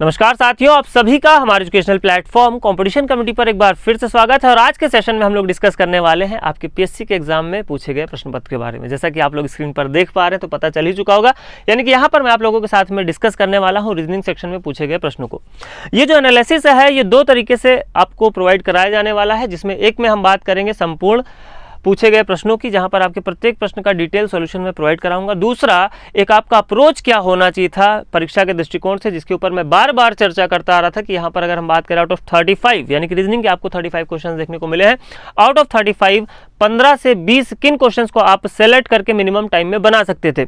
नमस्कार साथियों आप सभी का हमारे एजुकेशनल प्लेटफॉर्म कंपटीशन कमेटी पर एक बार फिर से स्वागत है और आज के सेशन में हम लोग डिस्कस करने वाले हैं आपके पीएससी के एग्जाम में पूछे गए प्रश्न पत्र के बारे में जैसा कि आप लोग स्क्रीन पर देख पा रहे हैं तो पता चल ही चुका होगा यानी कि यहाँ पर मैं आप लोगों के साथ में डिस्कस करने वाला हूँ रीजनिंग सेक्शन में पूछे गए प्रश्नों को ये जो एनालिसिस है ये दो तरीके से आपको प्रोवाइड कराया जाने वाला है जिसमें एक में हम बात करेंगे संपूर्ण पूछे गए प्रश्नों की जहां पर आपके प्रत्येक प्रश्न का डिटेल सोल्यूशन मैं प्रोवाइड कराऊंगा दूसरा एक आपका अप्रोच क्या होना चाहिए था परीक्षा के दृष्टिकोण से जिसके ऊपर मैं बार बार चर्चा करता आ रहा था कि यहां पर अगर हम बात करें आउट ऑफ थर्टी यानी कि रीजनिंग के आपको थर्टी क्वेश्चन देखने को मिले हैं आउट ऑफ थर्टी 15 से 20 किन क्वेश्चंस को आप सेलेक्ट करके मिनिमम टाइम में बना सकते थे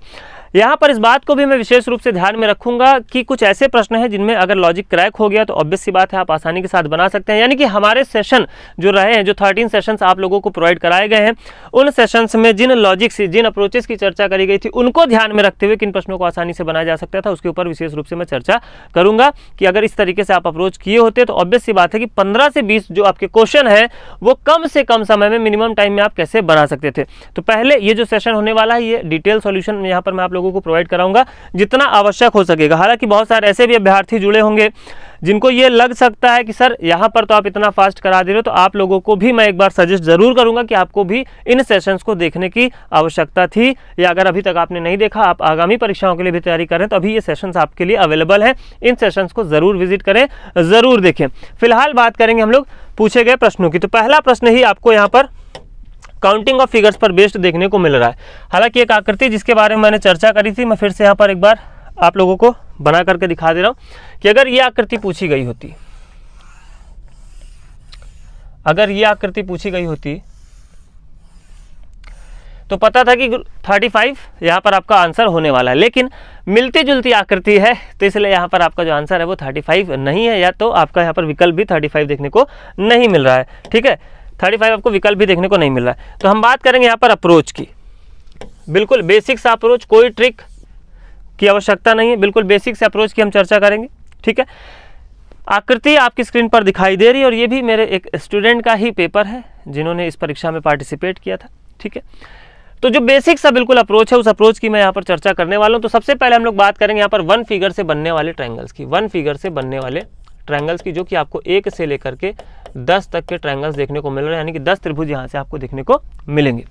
यहाँ पर इस बात को भी मैं विशेष रूप से ध्यान में रखूंगा कि कुछ ऐसे प्रश्न हैं जिनमें अगर लॉजिक क्रैक हो गया तो ऑब्वियस सी बात है आप आसानी के साथ बना सकते हैं यानी कि हमारे सेशन जो रहे हैं जो थर्टीन सेशंस आप लोगों को प्रोवाइड कराए गए हैं उन सेशंस में जिन लॉजिक से जिन अप्रोचेस की चर्चा करी गई थी उनको ध्यान में रखते हुए किन प्रश्नों को आसानी से बनाया जा सकता था उसके ऊपर विशेष रूप से मैं चर्चा करूंगा कि अगर इस तरीके से आप अप्रोच किए होते तो ऑब्वियस सी बात है कि पंद्रह से बीस जो आपके क्वेश्चन है वो कम से कम समय में मिनिमम टाइम में आप कैसे बना सकते थे तो पहले ये जो सेशन होने वाला है ये डिटेल सोल्यूशन यहाँ पर मैं आप लोगों को प्रोवाइड कराऊंगा जितना आवश्यक हो सकेगा हालांकि बहुत सारे ऐसे भी अभ्यार्थी जुड़े होंगे जिनको ये लग सकता है कि सर यहाँ पर तो आप इतना फास्ट करा दे रहे हो तो आप लोगों को भी मैं एक बार सजेस्ट ज़रूर करूंगा कि आपको भी इन सेशंस को देखने की आवश्यकता थी या अगर अभी तक आपने नहीं देखा आप आगामी परीक्षाओं के लिए भी तैयारी करें तो अभी ये सेशंस आपके लिए अवेलेबल हैं इन सेशंस को ज़रूर विजिट करें ज़रूर देखें फिलहाल बात करेंगे हम लोग पूछे गए प्रश्नों की तो पहला प्रश्न ही आपको यहाँ पर काउंटिंग ऑफ फिगर्स पर बेस्ड देखने को मिल रहा है हालांकि एक आकृति जिसके बारे में मैंने चर्चा करी थी मैं फिर से यहाँ पर एक बार आप लोगों को बना करके दिखा दे रहा हूँ कि अगर ये आकृति पूछी गई होती अगर ये आकृति पूछी गई होती तो पता था कि 35 फाइव यहाँ पर आपका आंसर होने वाला है लेकिन मिलती जुलती आकृति है तो इसलिए यहाँ पर आपका जो आंसर है वो 35 नहीं है या तो आपका यहाँ पर विकल्प भी 35 देखने को नहीं मिल रहा है ठीक है थर्टी फाइव आपको विकल्प भी देखने को नहीं मिल रहा है तो हम बात करेंगे यहाँ पर अप्रोच की बिल्कुल बेसिक से अप्रोच कोई ट्रिक की आवश्यकता नहीं है बिल्कुल बेसिक से अप्रोच की हम चर्चा करेंगे ठीक है आकृति आपकी स्क्रीन पर दिखाई दे रही है और ये भी मेरे एक स्टूडेंट का ही पेपर है जिन्होंने इस परीक्षा में पार्टिसिपेट किया था ठीक है तो जो बेसिक सा बिल्कुल अप्रोच है उस अप्रोच की मैं यहाँ पर चर्चा करने वाला हूँ तो सबसे पहले हम लोग बात करेंगे यहाँ पर वन फिगर से बनने वाले ट्रायंगल्स की वन फिगर से बनने वाले ट्रायंगल्स की जो कि आपको एक से लेकर के दस तक के ट्रायंगल्स देखने को मिल रहे हैं यानी कि दस त्रिभुज यहाँ से आपको देखने को मिलेंगे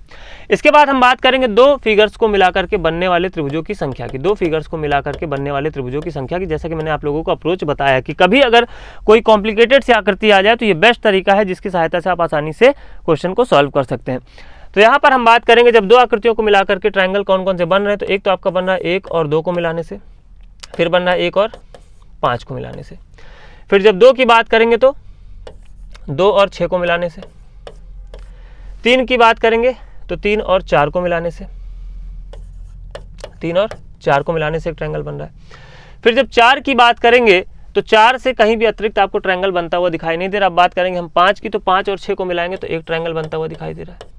इसके बाद हम बात करेंगे दो फिगर्स को मिलाकर के बनने वाले त्रिभुजों की संख्या की दो फिगर्स को मिलाकर के बनने वाले त्रिभुजों की संख्या की जैसा कि मैंने आप लोगों को अप्रोच बताया कि कभी अगर कोई कॉम्प्लिकेटेड से आकृति आ जाए तो ये बेस्ट तरीका है जिसकी सहायता से आप आसानी से क्वेश्चन को सॉल्व कर सकते हैं तो यहाँ पर हम बात करेंगे जब दो आकृतियों को मिलाकर के ट्राइंगल कौन कौन से बन रहे हैं तो एक तो आपका बन रहा है एक और दो को मिलाने से फिर बन रहा है एक और पाँच को मिलाने से फिर जब दो की बात करेंगे तो दो और छः को मिलाने से तीन की बात करेंगे तो तीन और चार को मिलाने से तीन और चार को मिलाने से एक ट्रायंगल बन रहा है फिर जब चार की बात करेंगे तो चार से कहीं भी अतिरिक्त आपको ट्रायंगल बनता हुआ दिखाई नहीं दे रहा अब बात करेंगे हम पांच की तो पांच और छह को मिलाएंगे तो एक ट्रायंगल बनता हुआ दिखाई दे रहा है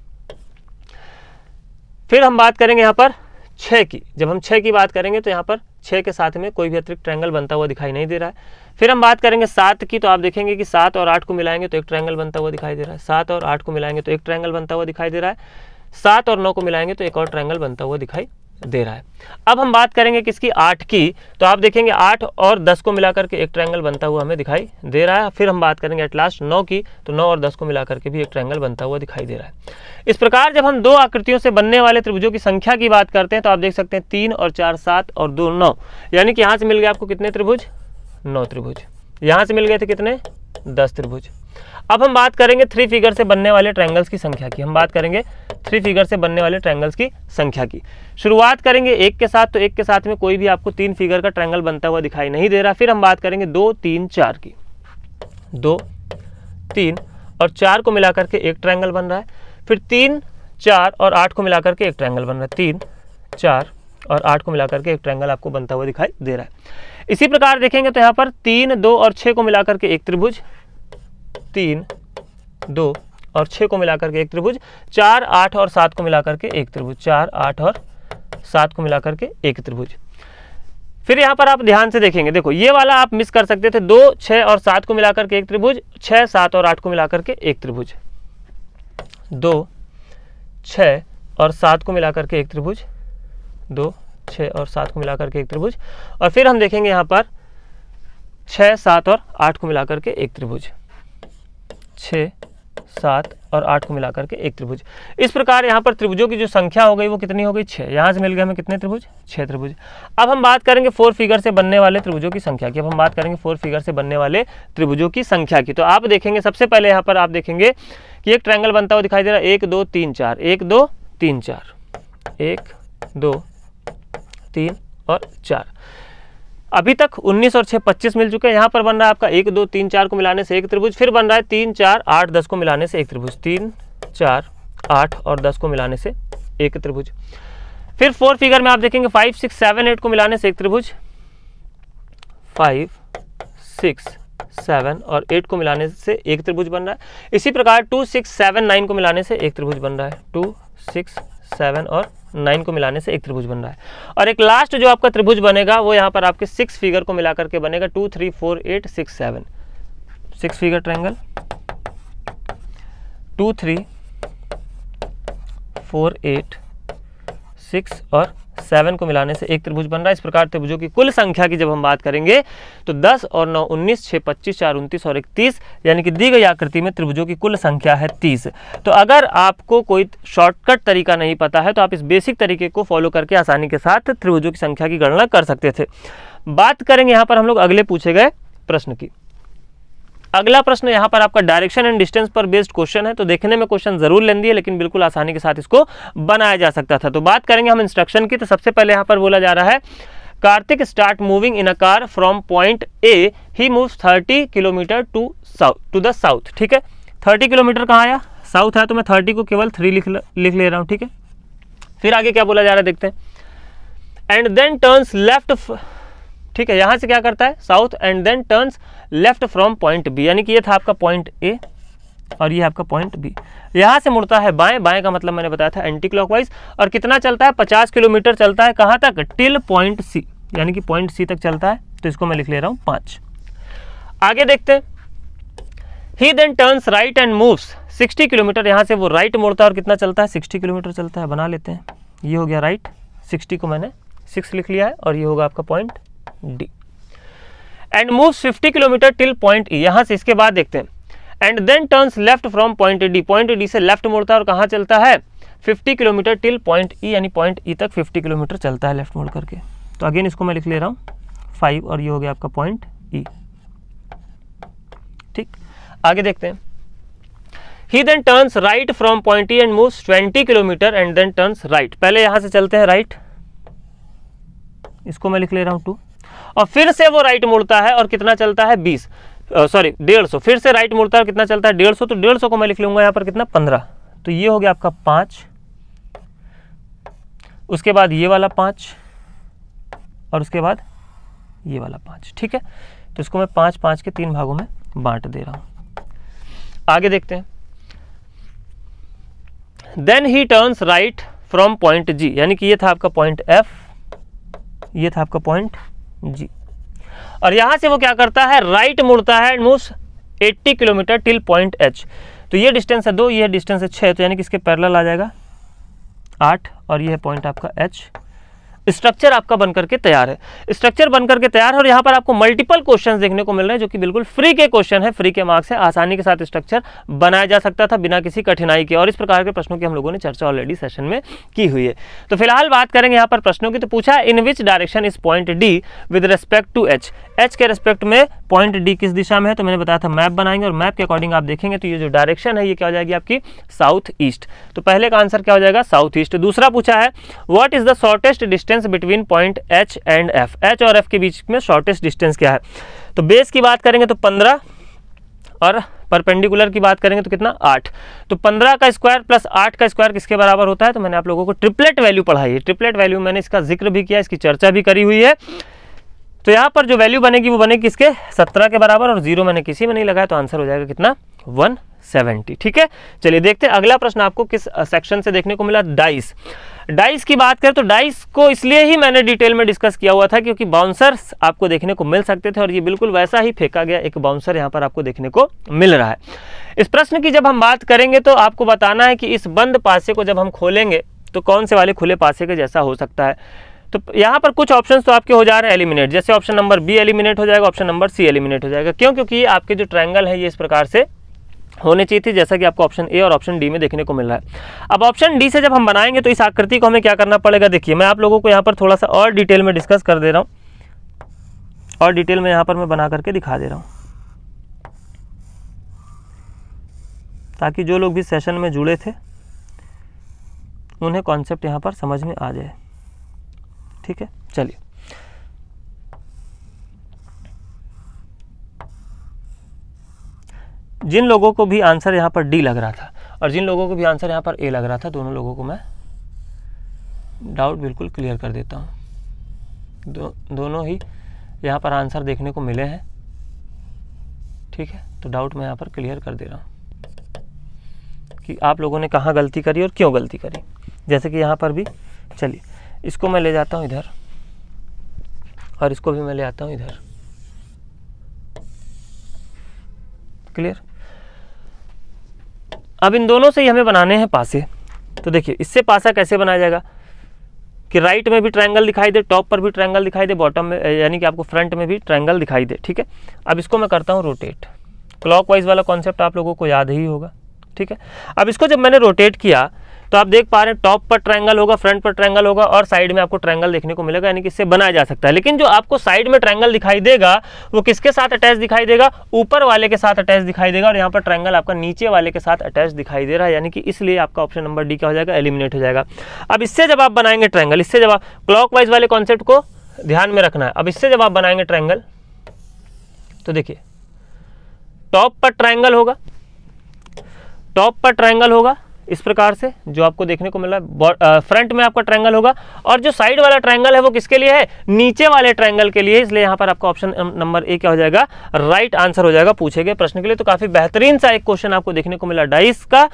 फिर हम बात करेंगे यहां पर छह की जब हम छह की बात करेंगे तो यहां पर छः के साथ में कोई भी अतिरिक्त ट्रायंगल बनता हुआ दिखाई नहीं दे रहा है फिर हम बात करेंगे सात की तो आप देखेंगे कि सात और आठ को मिलाएंगे तो एक ट्रायंगल बनता हुआ दिखाई दे रहा है सात और आठ को मिलाएंगे तो एक ट्रायंगल बनता हुआ दिखाई दे रहा है सात और नौ को मिलाएंगे तो एक और ट्रायंगल बनता हुआ दिखाई दे रहा है अब हम बात करेंगे किसकी आठ की तो आप देखेंगे आठ और दस को मिलाकर के एक ट्रायंगल बनता हुआ हमें दिखाई दे रहा है फिर हम बात करेंगे एट लास्ट नौ की तो नौ और दस को मिलाकर के भी एक ट्रायंगल बनता हुआ दिखाई दे रहा है इस प्रकार जब हम दो आकृतियों से बनने वाले त्रिभुजों की संख्या की बात करते हैं तो आप देख सकते हैं तीन और चार सात और दो नौ यानी कि यहाँ से मिल गया आपको कितने त्रिभुज नौ त्रिभुज यहाँ से मिल गए थे कितने दस त्रिभुज अब हम बात करेंगे थ्री फिगर से बनने वाले ट्रायंगल्स की संख्या की हम बात करेंगे थ्री फिगर से बनने वाले ट्रायंगल्स की संख्या की शुरुआत करेंगे एक के साथ तो एक के साथ में कोई भी आपको तीन फिगर का ट्रायंगल बनता हुआ दिखाई नहीं दे रहा फिर हम बात करेंगे दो तीन चार की दो तीन और चार को मिलाकर के एक ट्राइंगल बन रहा है फिर तीन चार और आठ को मिलाकर के एक ट्राइंगल बन रहा है तीन चार और आठ को मिलाकर के एक ट्राइंगल आपको बनता हुआ दिखाई दे रहा है इसी प्रकार देखेंगे तो यहाँ पर तीन दो और छः को मिलाकर के एक त्रिभुज तीन दो और छः को मिलाकर के एक त्रिभुज चार आठ और सात को मिलाकर के एक त्रिभुज चार आठ और सात को मिलाकर के एक त्रिभुज फिर यहाँ पर आप ध्यान से देखेंगे देखो ये वाला आप मिस कर सकते थे दो छः और सात को मिलाकर के एक त्रिभुज छः सात और आठ को मिलाकर के एक त्रिभुज दो छः और सात को मिलाकर के एक त्रिभुज दो छः और सात को मिलाकर के एक त्रिभुज और फिर हम देखेंगे यहाँ पर छः सात और आठ को मिलाकर के एक त्रिभुज छः सात और आठ को मिलाकर के एक त्रिभुज इस प्रकार यहाँ पर त्रिभुजों की जो संख्या हो गई वो कितनी हो गई छः यहाँ से मिल गए हमें कितने त्रिभुज छः त्रिभुज अब हम बात करेंगे फोर फिगर से बनने वाले त्रिभुजों की संख्या की अब हम बात करेंगे फोर फिगर से बनने वाले त्रिभुजों की संख्या की तो आप देखेंगे सबसे पहले यहाँ पर आप देखेंगे कि एक ट्राइंगल बनता हुआ दिखाई दे रहा है एक दो तीन चार एक दो तीन चार एक दो तीन और चार अभी तक उन्नीस और छह पच्चीस मिल चुके हैं यहाँ पर बन रहा है आपका एक दो तीन चार को मिलाने से एक त्रिभुज फिर बन रहा है तीन चार आठ दस को मिलाने से एक त्रिभुज तीन चार आठ और दस को मिलाने से एक त्रिभुज फिर फोर फिगर में आप देखेंगे फाइव सिक्स सेवन एट को मिलाने से एक त्रिभुज फाइव सिक्स सेवन और एट को मिलाने से एक त्रिभुज बन रहा है इसी प्रकार टू सिक्स सेवन नाइन को मिलाने से एक त्रिभुज बन रहा है टू सिक्स सेवन और नाइन को मिलाने से एक त्रिभुज बन रहा है और एक लास्ट जो आपका त्रिभुज बनेगा वो यहाँ पर आपके सिक्स फिगर को मिला करके बनेगा two three four eight six seven six figure triangle two three four eight six और सेवन को मिलाने से एक त्रिभुज बन रहा है इस प्रकार त्रिभुजों की कुल संख्या की जब हम बात करेंगे तो दस और नौ उन्नीस छः पच्चीस चार उनतीस और इकतीस यानी कि दी गई आकृति में त्रिभुजों की कुल संख्या है तीस तो अगर आपको कोई शॉर्टकट तरीका नहीं पता है तो आप इस बेसिक तरीके को फॉलो करके आसानी के साथ त्रिभुजों की संख्या की गणना कर सकते थे बात करेंगे यहाँ पर हम लोग अगले पूछे गए प्रश्न की अगला प्रश्न यहाँ पर आपका डायरेक्शन एंड डिस्टेंस पर बेस्ड क्वेश्चन है तो देखने में क्वेश्चन जरूर लेंदी है लेकिन बिल्कुल आसानी के साथ इसको बनाया जा सकता था तो बात करेंगे हम इंस्ट्रक्शन की तो सबसे पहले यहाँ पर बोला जा रहा है Kartik start moving in a car from point A he move thirty kilometre to south to the south ठीक है थर्टी किलोमीटर कहाँ आया साउथ है तो मैं थर्टी को केवल थ्री लिख लिख ले रहा हूँ ठीक है फिर आगे क्या बोला जा रहा है देखते हैं एंड देन टर्न्स लेफ्ट ठीक है यहां से क्या करता है south and then turns left from point B यानी कि ये था आपका पॉइंट ए और ये आपका पॉइंट बी यहां से मुड़ता है बाएं बाएं का मतलब मैंने बताया था एंटी क्लॉकवाइज और कितना चलता है 50 किलोमीटर चलता है कहां तक टिल पॉइंट सी यानी कि पॉइंट सी तक चलता है तो इसको मैं लिख ले रहा हूं पांच आगे देखते हैं he then turns right and moves 60 kilometre यहां से वो राइट मुड़ता है और कितना चलता है 60 किलोमीटर चलता है बना लेते हैं ये हो गया राइट 60 को मैंने 6 लिख लिया है और ये होगा आपका point D and move 50 kilometre till point E यहां से इसके बाद देखते हैं and then turns left from point D point D से लेफ्ट मोड़ता है और कहां चलता है 50 किलोमीटर टिल पॉइंट ई यानी पॉइंट ई e तक 50 किलोमीटर चलता है लेफ्ट मोड़ करके तो अगेन इसको मैं लिख ले रहा हूं फाइव और ये हो गया आपका पॉइंट ई e. ठीक आगे देखते हैं he then turns right from point E and moves 20 kilometre and then turns right पहले यहां से चलते हैं राइट right. इसको मैं लिख ले रहा हूं टू और फिर से वो राइट मुड़ता है और कितना चलता है बीस सॉरी डेढ़ सौ फिर से राइट मुड़ता है कितना चलता है डेढ़ सौ तो डेढ़ सौ को मैं लिख लूंगा यहां पर कितना पंद्रह तो ये हो गया आपका पांच उसके बाद ये वाला पांच और उसके बाद ये वाला पांच ठीक है तो इसको मैं पांच पांच के तीन भागों में बांट दे रहा हूं आगे देखते हैं then he turns right from point G यानी कि ये था आपका पॉइंट एफ ये था आपका पॉइंट जी और यहाँ से वो क्या करता है राइट मुड़ता है and eighty 80 kilometre till point H तो ये डिस्टेंस है दो ये डिस्टेंस है छः तो यानी कि इसके पैरल आ जाएगा आठ और ये है पॉइंट आपका एच स्ट्रक्चर आपका बनकर के तैयार है स्ट्रक्चर बनकर के तैयार है और यहाँ पर आपको मल्टीपल क्वेश्चन देखने को मिल रहे हैं जो कि बिल्कुल फ्री के क्वेश्चन है फ्री के मार्क्स है आसानी के साथ स्ट्रक्चर बनाया जा सकता था बिना किसी कठिनाई के और इस प्रकार के प्रश्नों की हम लोगों ने चर्चा ऑलरेडी सेशन में की हुई है तो फिलहाल बात करेंगे यहाँ पर प्रश्नों की तो पूछा in which direction is point D with respect to H H के रेस्पेक्ट में पॉइंट डी किस दिशा में है तो मैंने बताया था मैप बनाएंगे और मैप के अकॉर्डिंग आप देखेंगे तो ये जो डायरेक्शन है ये क्या हो जाएगी आपकी साउथ ईस्ट तो पहले का आंसर क्या हो जाएगा साउथ ईस्ट दूसरा पूछा है what is the shortest distance distance between point H and F H और एफ के बीच में शॉर्टेस्ट डिस्टेंस क्या है तो बेस की बात करेंगे तो पंद्रह और परपेंडिकुलर की बात करेंगे तो कितना आठ तो पंद्रह का स्क्वायर प्लस आठ का स्क्वायर किसके बराबर होता है तो मैंने आप लोगों को ट्रिपलेट वैल्यू पढ़ाई है ट्रिपलेट वैल्यू मैंने इसका जिक्र भी किया इसकी चर्चा भी करी हुई है तो यहाँ पर जो वैल्यू बनेगी वो बनेगी किसके सत्रह के बराबर और जीरो मैंने किसी में नहीं लगाया तो आंसर हो जाएगा कितना वन सेवेंटी ठीक है चलिए देखते हैं अगला प्रश्न आपको किस सेक्शन से देखने को मिला डाइस डाइस की बात करें तो डाइस को इसलिए ही मैंने डिटेल में डिस्कस किया हुआ था क्योंकि बाउंसर्स आपको देखने को मिल सकते थे और ये बिल्कुल वैसा ही फेंका गया एक बाउंसर यहाँ पर आपको देखने को मिल रहा है इस प्रश्न की जब हम बात करेंगे तो आपको बताना है कि इस बंद पासे को जब हम खोलेंगे तो कौन से वाले खुले पासे के जैसा हो सकता है तो यहाँ पर कुछ ऑप्शन तो आपके हो जा रहे हैं एलिमिनेट जैसे ऑप्शन नंबर बी एलिमिनेट हो जाएगा ऑप्शन नंबर सी एलिमिनेट हो जाएगा क्यों क्योंकि आपके जो ट्रायंगल है ये इस प्रकार से होने चाहिए थे जैसा कि आपको ऑप्शन ए और ऑप्शन डी में देखने को मिल रहा है अब ऑप्शन डी से जब हम बनाएंगे तो इस आकृति को हमें क्या करना पड़ेगा देखिए मैं आप लोगों को यहाँ पर थोड़ा सा और डिटेल में डिस्कस कर दे रहा हूँ और डिटेल में यहाँ पर मैं बना करके दिखा दे रहा हूँ ताकि जो लोग भी सेशन में जुड़े थे उन्हें कॉन्सेप्ट यहाँ पर समझ में आ जाए ठीक है चलिए जिन लोगों को भी आंसर यहाँ पर डी लग रहा था और जिन लोगों को भी आंसर यहाँ पर ए लग रहा था दोनों लोगों को मैं डाउट बिल्कुल क्लियर कर देता हूँ दो, दोनों ही यहाँ पर आंसर देखने को मिले हैं ठीक है तो डाउट मैं यहाँ पर क्लियर कर दे रहा हूँ कि आप लोगों ने कहाँ गलती करी और क्यों गलती करी जैसे कि यहाँ पर भी चलिए इसको मैं ले जाता हूँ इधर और इसको भी मैं ले आता हूँ इधर क्लियर अब इन दोनों से ही हमें बनाने हैं पासे तो देखिए इससे पासा कैसे बनाया जाएगा कि राइट में भी ट्रायंगल दिखाई दे टॉप पर भी ट्रायंगल दिखाई दे बॉटम में यानी कि आपको फ्रंट में भी ट्रायंगल दिखाई दे ठीक है अब इसको मैं करता हूँ रोटेट क्लॉकवाइज वाला कॉन्सेप्ट आप लोगों को याद ही होगा ठीक है अब इसको जब मैंने रोटेट किया तो आप देख पा रहे हैं टॉप पर ट्रायंगल होगा फ्रंट पर ट्रायंगल होगा और साइड में आपको ट्रायंगल देखने को मिलेगा यानी कि इससे बनाया जा सकता है लेकिन जो आपको साइड में ट्रायंगल दिखाई देगा वो किसके साथ अटैच दिखाई देगा ऊपर वाले के साथ अटैच दिखाई देगा और यहाँ पर ट्रायंगल आपका नीचे वाले के साथ अटैच दिखाई दे रहा है यानी कि इसलिए आपका ऑप्शन नंबर डी क्या हो जाएगा एलिमिनेट हो जाएगा अब इससे जब आप बनाएंगे ट्रायंगल इससे जब आप क्लॉक वाले कॉन्सेप्ट को ध्यान में रखना है अब इससे जब आप बनाएंगे ट्रायंगल तो देखिए टॉप पर ट्रायंगल होगा टॉप पर ट्रायंगल होगा इस प्रकार से जो आपको देखने को मिला फ्रंट में आपका ट्रायंगल होगा और जो साइड वाला ट्रायंगल है वो किसके लिए है नीचे वाले ट्रायंगल के लिए इसलिए यहां पर आपका ऑप्शन नंबर ए क्या हो जाएगा राइट आंसर हो जाएगा पूछे गए प्रश्न के लिए तो काफी बेहतरीन सा एक क्वेश्चन आपको देखने को मिला डाइस का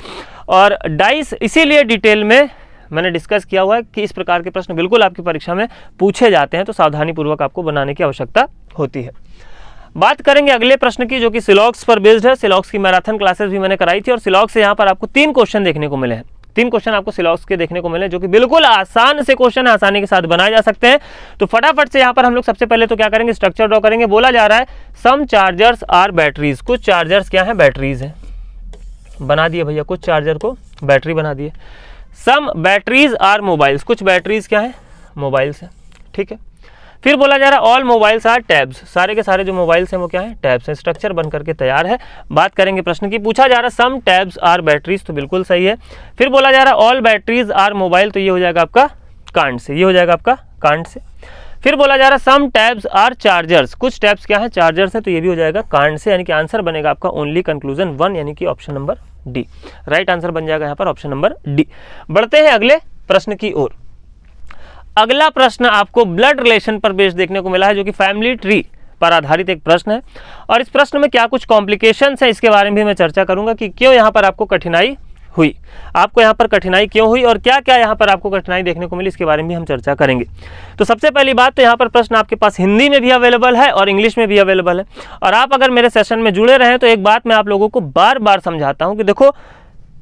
और डाइस इसीलिए डिटेल में मैंने डिस्कस किया हुआ है कि इस प्रकार के प्रश्न बिल्कुल आपकी परीक्षा में पूछे जाते हैं तो सावधानीपूर्वक आपको बनाने की आवश्यकता होती है बात करेंगे अगले प्रश्न की जो कि सिलॉक्स पर बेस्ड है सिलॉक्स की मैराथन क्लासेस भी मैंने कराई थी और सिलॉक्स से यहाँ पर आपको तीन क्वेश्चन देखने को मिले हैं तीन क्वेश्चन आपको सिलॉक्स के देखने को मिले जो कि बिल्कुल आसान से क्वेश्चन आसानी के साथ बनाए जा सकते हैं तो फटाफट से यहाँ पर हम लोग सबसे पहले तो क्या करेंगे स्ट्रक्चर ड्रॉ करेंगे बोला जा रहा है सम चार्जर्स आर बैटरीज कुछ चार्जर्स क्या है बैटरीज है बना दिए भैया कुछ चार्जर को बैटरी बना दिए सम बैटरीज आर मोबाइल्स कुछ बैटरीज क्या है मोबाइल्स है ठीक है फिर बोला जा रहा है ऑल मोबाइल्स आर टैब्स सारे के सारे जो मोबाइल्स हैं वो क्या है टैब्स हैं स्ट्रक्चर बन करके तैयार है बात करेंगे प्रश्न की पूछा जा रहा है सम टैब्स आर बैटरीज तो बिल्कुल सही है फिर बोला जा रहा है ऑल बैटरीज आर मोबाइल तो ये हो जाएगा आपका कांड से ये हो जाएगा आपका कांड से फिर बोला जा रहा है सम टैब्स आर चार्जर्स कुछ टैब्स क्या है चार्जर्स है तो ये भी हो जाएगा कांड से यानी कि आंसर बनेगा आपका ओनली कंक्लूजन वन यानी कि option number D right answer बन जाएगा यहाँ पर ऑप्शन नंबर डी बढ़ते हैं अगले प्रश्न की ओर अगला प्रश्न आपको ब्लड रिलेशन पर बेस देखने को मिला है जो कि फैमिली ट्री पर आधारित एक प्रश्न है और इस प्रश्न में क्या कुछ कॉम्प्लिकेशंस है इसके बारे में भी मैं चर्चा करूंगा कि क्यों यहाँ पर आपको कठिनाई हुई आपको यहाँ पर कठिनाई क्यों हुई और क्या क्या यहाँ पर आपको कठिनाई देखने को मिली इसके बारे में भी हम चर्चा करेंगे तो सबसे पहली बात तो यहाँ पर प्रश्न आपके पास हिंदी में भी अवेलेबल है और इंग्लिश में भी अवेलेबल है और आप अगर मेरे सेशन में जुड़े रहें तो एक बात मैं आप लोगों को बार बार समझाता हूँ कि देखो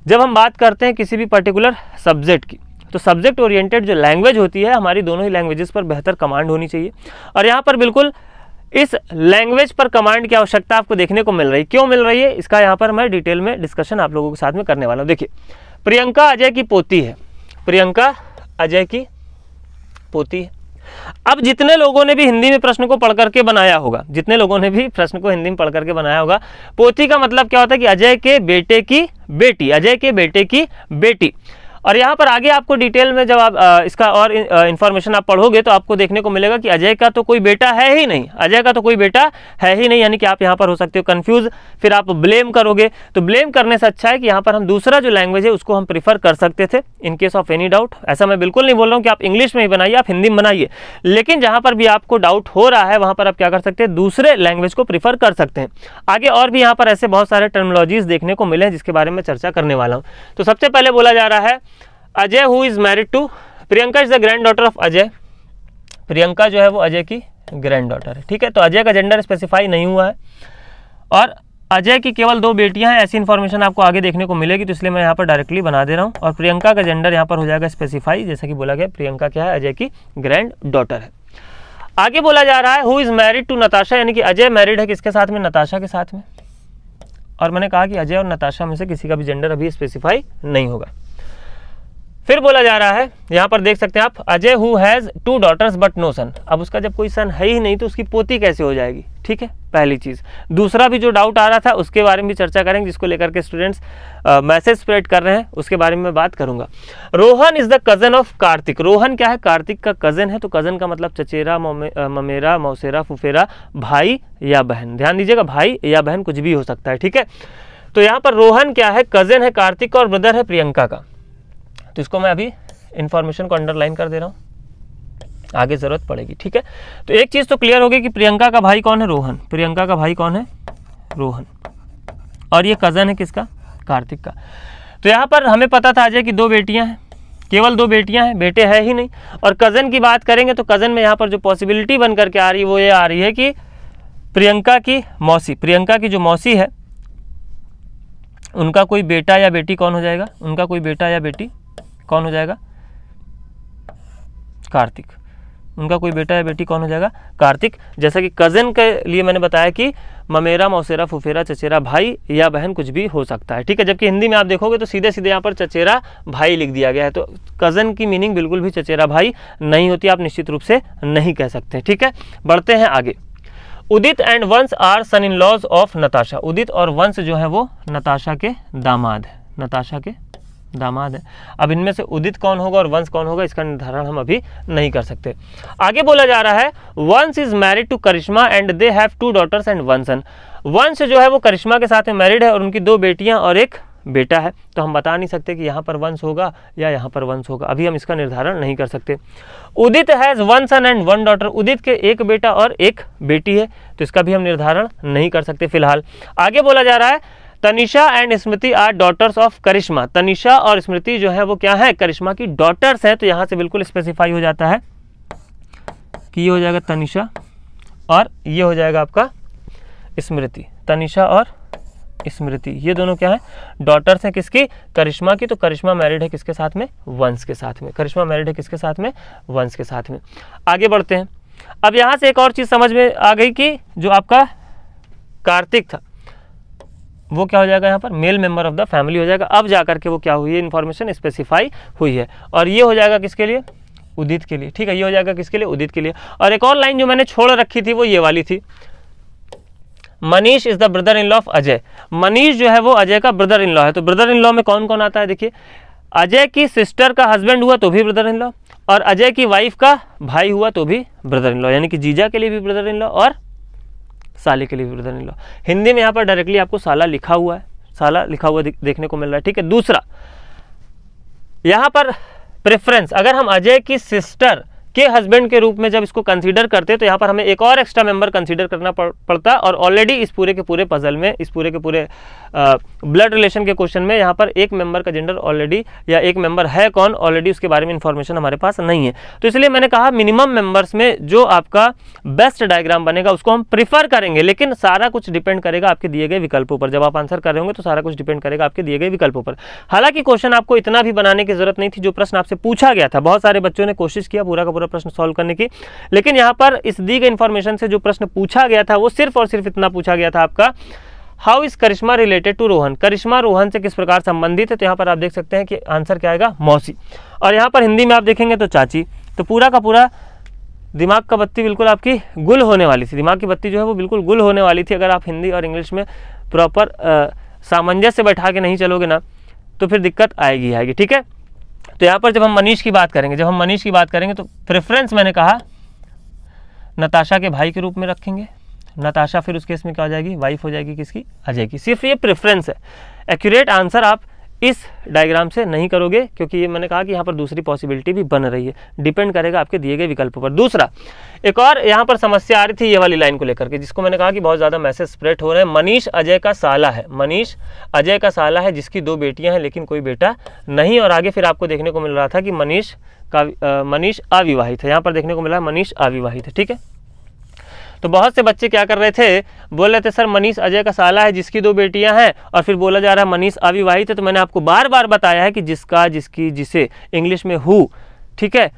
जब हम बात करते हैं किसी भी पर्टिकुलर सब्जेक्ट की तो सब्जेक्ट ओरिएंटेड जो लैंग्वेज होती है हमारी दोनों ही लैंग्वेजेस पर बेहतर कमांड होनी चाहिए और यहाँ पर बिल्कुल इस लैंग्वेज पर कमांड की आवश्यकता आपको देखने को मिल रही क्यों मिल रही है इसका यहाँ पर मैं डिटेल में डिस्कशन आप लोगों के साथ में करने वाला हूँ देखिए प्रियंका अजय की पोती है प्रियंका अजय की पोती है अब जितने लोगों ने भी हिंदी में प्रश्न को पढ़ करके बनाया होगा जितने लोगों ने भी प्रश्न को हिंदी में पढ़ करके बनाया होगा पोती का मतलब क्या होता है कि अजय के बेटे की बेटी अजय के बेटे की बेटी और यहाँ पर आगे आपको डिटेल में जब आप इसका और इन्फॉर्मेशन आप पढ़ोगे तो आपको देखने को मिलेगा कि अजय का तो कोई बेटा है ही नहीं अजय का तो कोई बेटा है ही नहीं यानी कि आप यहाँ पर हो सकते हो कन्फ्यूज फिर आप ब्लेम करोगे तो ब्लेम करने से अच्छा है कि यहाँ पर हम दूसरा जो लैंग्वेज है उसको हम प्रीफर कर सकते थे in case of any doubt ऐसा मैं बिल्कुल नहीं बोल रहा हूँ कि आप इंग्लिश में ही बनाइए आप हिंदी में बनाइए लेकिन जहाँ पर भी आपको डाउट हो रहा है वहाँ पर आप क्या कर सकते हैं दूसरे लैंग्वेज को प्रीफर कर सकते हैं आगे और भी यहाँ पर ऐसे बहुत सारे टर्मोलॉजीज देखने को मिले हैं जिसके बारे में चर्चा करने वाला हूँ तो सबसे पहले बोला जा रहा है Ajay who is married to Priyanka is the granddaughter of Ajay Priyanka जो है वो अजय की ग्रैंड डॉटर है ठीक है तो अजय का जेंडर स्पेसिफाई नहीं हुआ है और अजय की केवल दो बेटियां हैं ऐसी इन्फॉर्मेशन आपको आगे देखने को मिलेगी तो इसलिए मैं यहाँ पर डायरेक्टली बना दे रहा हूँ और प्रियंका का जेंडर यहाँ पर हो जाएगा स्पेसिफाई जैसा कि बोला गया प्रियंका क्या है अजय की ग्रैंड डॉटर है आगे बोला जा रहा है who is married to Natasha यानी कि अजय मैरिड है किसके साथ में नताशा के साथ में और मैंने कहा कि अजय और नताशा में से किसी का भी जेंडर अभी स्पेसिफाई नहीं होगा फिर बोला जा रहा है यहाँ पर देख सकते हैं आप Ajay who has two daughters but no son अब उसका जब कोई सन है ही नहीं तो उसकी पोती कैसे हो जाएगी ठीक है पहली चीज़ दूसरा भी जो डाउट आ रहा था उसके बारे में भी चर्चा करेंगे जिसको लेकर के स्टूडेंट्स मैसेज स्प्रेड कर रहे हैं उसके बारे में मैं बात करूंगा Rohan is the cousin of Kartik Rohan क्या है कार्तिक का कज़न है तो कज़न का मतलब चचेरा ममेरा मौसेरा फुफेरा भाई या बहन ध्यान दीजिएगा भाई या बहन कुछ भी हो सकता है ठीक है तो यहाँ पर रोहन क्या है कज़न है कार्तिक और ब्रदर है प्रियंका का तो इसको मैं अभी इन्फॉर्मेशन को अंडरलाइन कर दे रहा हूँ आगे ज़रूरत पड़ेगी ठीक है तो एक चीज़ तो क्लियर होगी कि प्रियंका का भाई कौन है रोहन प्रियंका का भाई कौन है रोहन और ये कज़न है किसका कार्तिक का तो यहाँ पर हमें पता था अजय कि दो बेटियाँ हैं केवल दो बेटियां हैं बेटे हैं ही नहीं और कज़न की बात करेंगे तो कज़न में यहाँ पर जो पॉसिबिलिटी बन करके आ रही है वो ये आ रही है कि प्रियंका की मौसी प्रियंका की जो मौसी है उनका कोई बेटा या बेटी कौन हो जाएगा उनका कोई बेटा या बेटी कौन हो जाएगा कार्तिक उनका कोई बेटा या बेटी कौन हो जाएगा कार्तिक जैसा कि कज़न के लिए मैंने बताया कि ममेरा मौसेरा फुफेरा चचेरा भाई या बहन कुछ भी हो सकता है ठीक है जबकि हिंदी में आप देखोगे तो सीधे सीधे यहाँ पर चचेरा भाई लिख दिया गया है तो कज़न की मीनिंग बिल्कुल भी चचेरा भाई नहीं होती आप निश्चित रूप से नहीं कह सकते ठीक है बढ़ते हैं आगे Udit and Vansh are son in laws of Natasha Udit और वंश जो है वो नताशा के दामाद है नताशा के दामाद है अब इनमें से उदित कौन होगा और वंश कौन होगा इसका निर्धारण हम अभी नहीं कर सकते आगे बोला जा रहा है Vansh is married to Karishma and they have two daughters and one son Vansh जो है वो करिश्मा के साथ में मैरिड है और उनकी दो बेटियां और एक बेटा है तो हम बता नहीं सकते कि यहाँ पर वंश होगा या यहाँ पर वंश होगा अभी हम इसका निर्धारण नहीं कर सकते Udit has one son and one daughter Udit के एक बेटा और एक बेटी है तो इसका भी हम निर्धारण नहीं कर सकते फिलहाल आगे बोला जा रहा है Tanisha and Smriti are daughters of Karishma Tanisha और स्मृति जो है वो क्या है करिश्मा की डॉटर्स हैं तो यहाँ से बिल्कुल स्पेसिफाई हो जाता है कि ये हो जाएगा तनिषा और ये हो जाएगा आपका स्मृति तनिषा और स्मृति ये दोनों क्या है डॉटर्स हैं किसकी करिश्मा की तो करिश्मा मैरिड है किसके साथ में वंश के साथ में करिश्मा मैरिड है किसके साथ में वंश के साथ में आगे बढ़ते हैं अब यहाँ से एक और चीज़ समझ में आ गई कि जो आपका कार्तिक था वो क्या हो जाएगा यहाँ पर male member of the family हो जाएगा अब जाकर के वो क्या हुई है इन्फॉर्मेशन स्पेसिफाई हुई है और ये हो जाएगा किसके लिए उदित के लिए ठीक है ये हो जाएगा किसके लिए उदित के लिए और एक और लाइन जो मैंने छोड़ रखी थी वो ये वाली थी Manish is the brother in law of Ajay Manish जो है वो अजय का ब्रदर इन लॉ है तो ब्रदर इन लॉ में कौन कौन आता है देखिए अजय की सिस्टर का हस्बैंड हुआ तो भी ब्रदर इन लॉ और अजय की वाइफ का भाई हुआ तो भी ब्रदर इन लॉ यानी कि जीजा के लिए भी ब्रदर इन लॉ और साले के लिए विरोधन लो हिंदी में यहाँ पर डायरेक्टली आपको साला लिखा हुआ है साला लिखा हुआ देखने को मिल रहा है ठीक है दूसरा यहाँ पर प्रेफरेंस अगर हम अजय की सिस्टर के हस्बैंड के रूप में जब इसको कंसीडर करते तो यहाँ पर हमें एक और एक्स्ट्रा मेंबर कंसीडर करना पड़ता और ऑलरेडी इस पूरे के पूरे पजल में इस पूरे के पूरे ब्लड रिलेशन के क्वेश्चन में यहाँ पर एक मेंबर का जेंडर ऑलरेडी या एक मेंबर है कौन ऑलरेडी उसके बारे में इन्फॉर्मेशन हमारे पास नहीं है तो इसलिए मैंने कहा मिनिमम मेंबर्स में जो आपका बेस्ट डायग्राम बनेगा उसको हम प्रिफर करेंगे लेकिन सारा कुछ डिपेंड करेगा आपके दिए गए विकल्पों पर जब आप आंसर कर रहे होंगे तो सारा कुछ डिपेंड करेगा आपके दिए गए विकल्पों पर हालांकि क्वेश्चन आपको इतना भी बनाने की जरूरत नहीं थी जो प्रश्न आपसे पूछा गया था बहुत सारे बच्चों ने कोशिश किया पूरा का पूरा प्रश्न सॉल्व करने की लेकिन यहाँ पर इस दी गई इन्फॉर्मेशन से जो प्रश्न पूछा गया था वो सिर्फ और सिर्फ इतना पूछा गया था आपका how is Karishma related to Rohan Karishma Rohan से किस प्रकार संबंधित है तो यहाँ पर आप देख सकते हैं कि आंसर क्या आएगा मौसी और यहाँ पर हिंदी में आप देखेंगे तो चाची तो पूरा का पूरा दिमाग का बत्ती बिल्कुल आपकी गुल होने वाली थी दिमाग की बत्ती जो है वो बिल्कुल गुल होने वाली थी अगर आप हिंदी और इंग्लिश में प्रॉपर सामंजस्य बैठा के नहीं चलोगे ना तो फिर दिक्कत आएगी आएगी ठीक है तो यहाँ पर जब हम मनीष की बात करेंगे जब हम मनीष की बात करेंगे तो प्रेफरेंस मैंने कहा नताशा के भाई के रूप में रखेंगे नताशा फिर उस केस में क्या हो जाएगी वाइफ हो जाएगी किसकी आ जाएगी सिर्फ ये प्रेफरेंस है एक्यूरेट आंसर आप इस डायग्राम से नहीं करोगे क्योंकि ये मैंने कहा कि यहाँ पर दूसरी पॉसिबिलिटी भी बन रही है डिपेंड करेगा आपके दिए गए विकल्प पर दूसरा एक और यहाँ पर समस्या आ रही थी ये वाली लाइन को लेकर के जिसको मैंने कहा कि बहुत ज़्यादा मैसेज स्प्रेड हो रहे हैं मनीष अजय का साला है मनीष अजय का साला है जिसकी दो बेटियाँ हैं लेकिन कोई बेटा नहीं और आगे फिर आपको देखने को मिल रहा था कि मनीष का मनीष अविवाहित है यहाँ पर देखने को मिला मनीष अविवाहित है ठीक है तो बहुत से बच्चे क्या कर रहे थे बोल रहे थे सर मनीष अजय का साला है जिसकी दो बेटियां हैं और फिर बोला जा रहा है मनीष अविवाहित है तो मैंने आपको बार बार बताया है कि जिसका जिसकी जिसे इंग्लिश में हु ठीक है